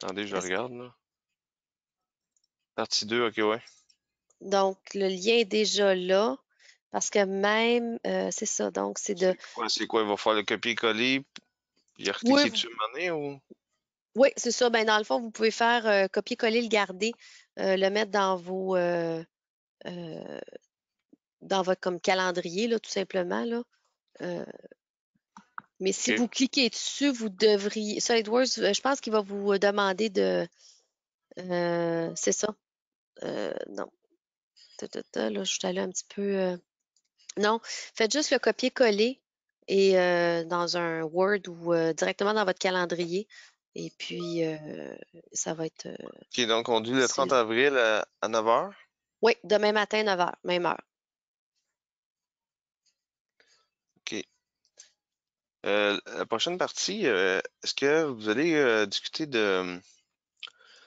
Attendez, je regarde. Partie 2, OK, ouais. Donc, le lien est déjà là. Parce que même, euh, c'est ça, donc c'est de. C'est quoi, Il va falloir le copier-coller a recliquer tu ou? Oui, c'est ça. Ben, dans le fond, vous pouvez faire euh, copier-coller, le garder, euh, le mettre dans vos euh, dans votre comme calendrier, là, tout simplement. Là. mais si vous cliquez dessus, vous devriez. SolidWorks, je pense qu'il va vous demander de. c'est ça. non. je suis allée un petit peu. Non. Faites juste le copier-coller et dans un Word ou directement dans votre calendrier. Et puis, euh, ça va être. Qui euh, OK, donc on dit le 30 avril euh, à, 9 h? Oui, demain matin, 9 h, même heure. OK. la prochaine partie, est-ce que vous allez discuter de.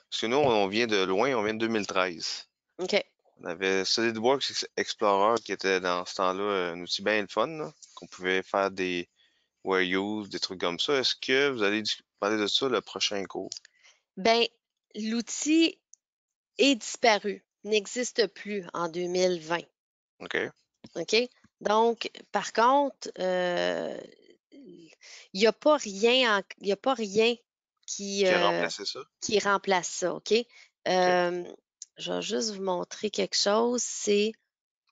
Parce que nous, on vient de loin, on vient de 2013. OK. On avait SolidWorks Explorer qui était dans ce temps-là un outil bien le fun, qu'on pouvait faire des where you, des trucs comme ça. Est-ce que vous allez discuter parler de ça le prochain cours? Ben, l'outil est disparu, n'existe plus en 2020. OK. OK. Donc, par contre, euh, il n'y a pas rien, a pas rien qui, euh, remplace ça. OK. Euh, je vais juste vous montrer quelque chose. C'est.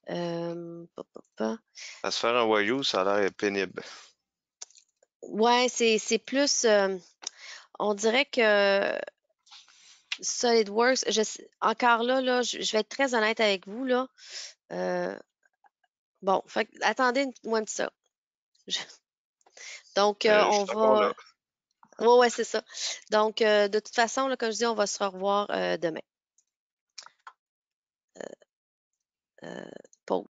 Euh, À se faire un voyou, ça a l'air pénible. Ouais, c'est plus, euh, on dirait que SolidWorks, je encore là, je vais être très honnête avec vous, là, euh, bon, attendez moins moi, ça. donc euh, ben, on va Oui, ouais, c'est ça. Donc de toute façon, comme je dis, on va se revoir, demain. Pause.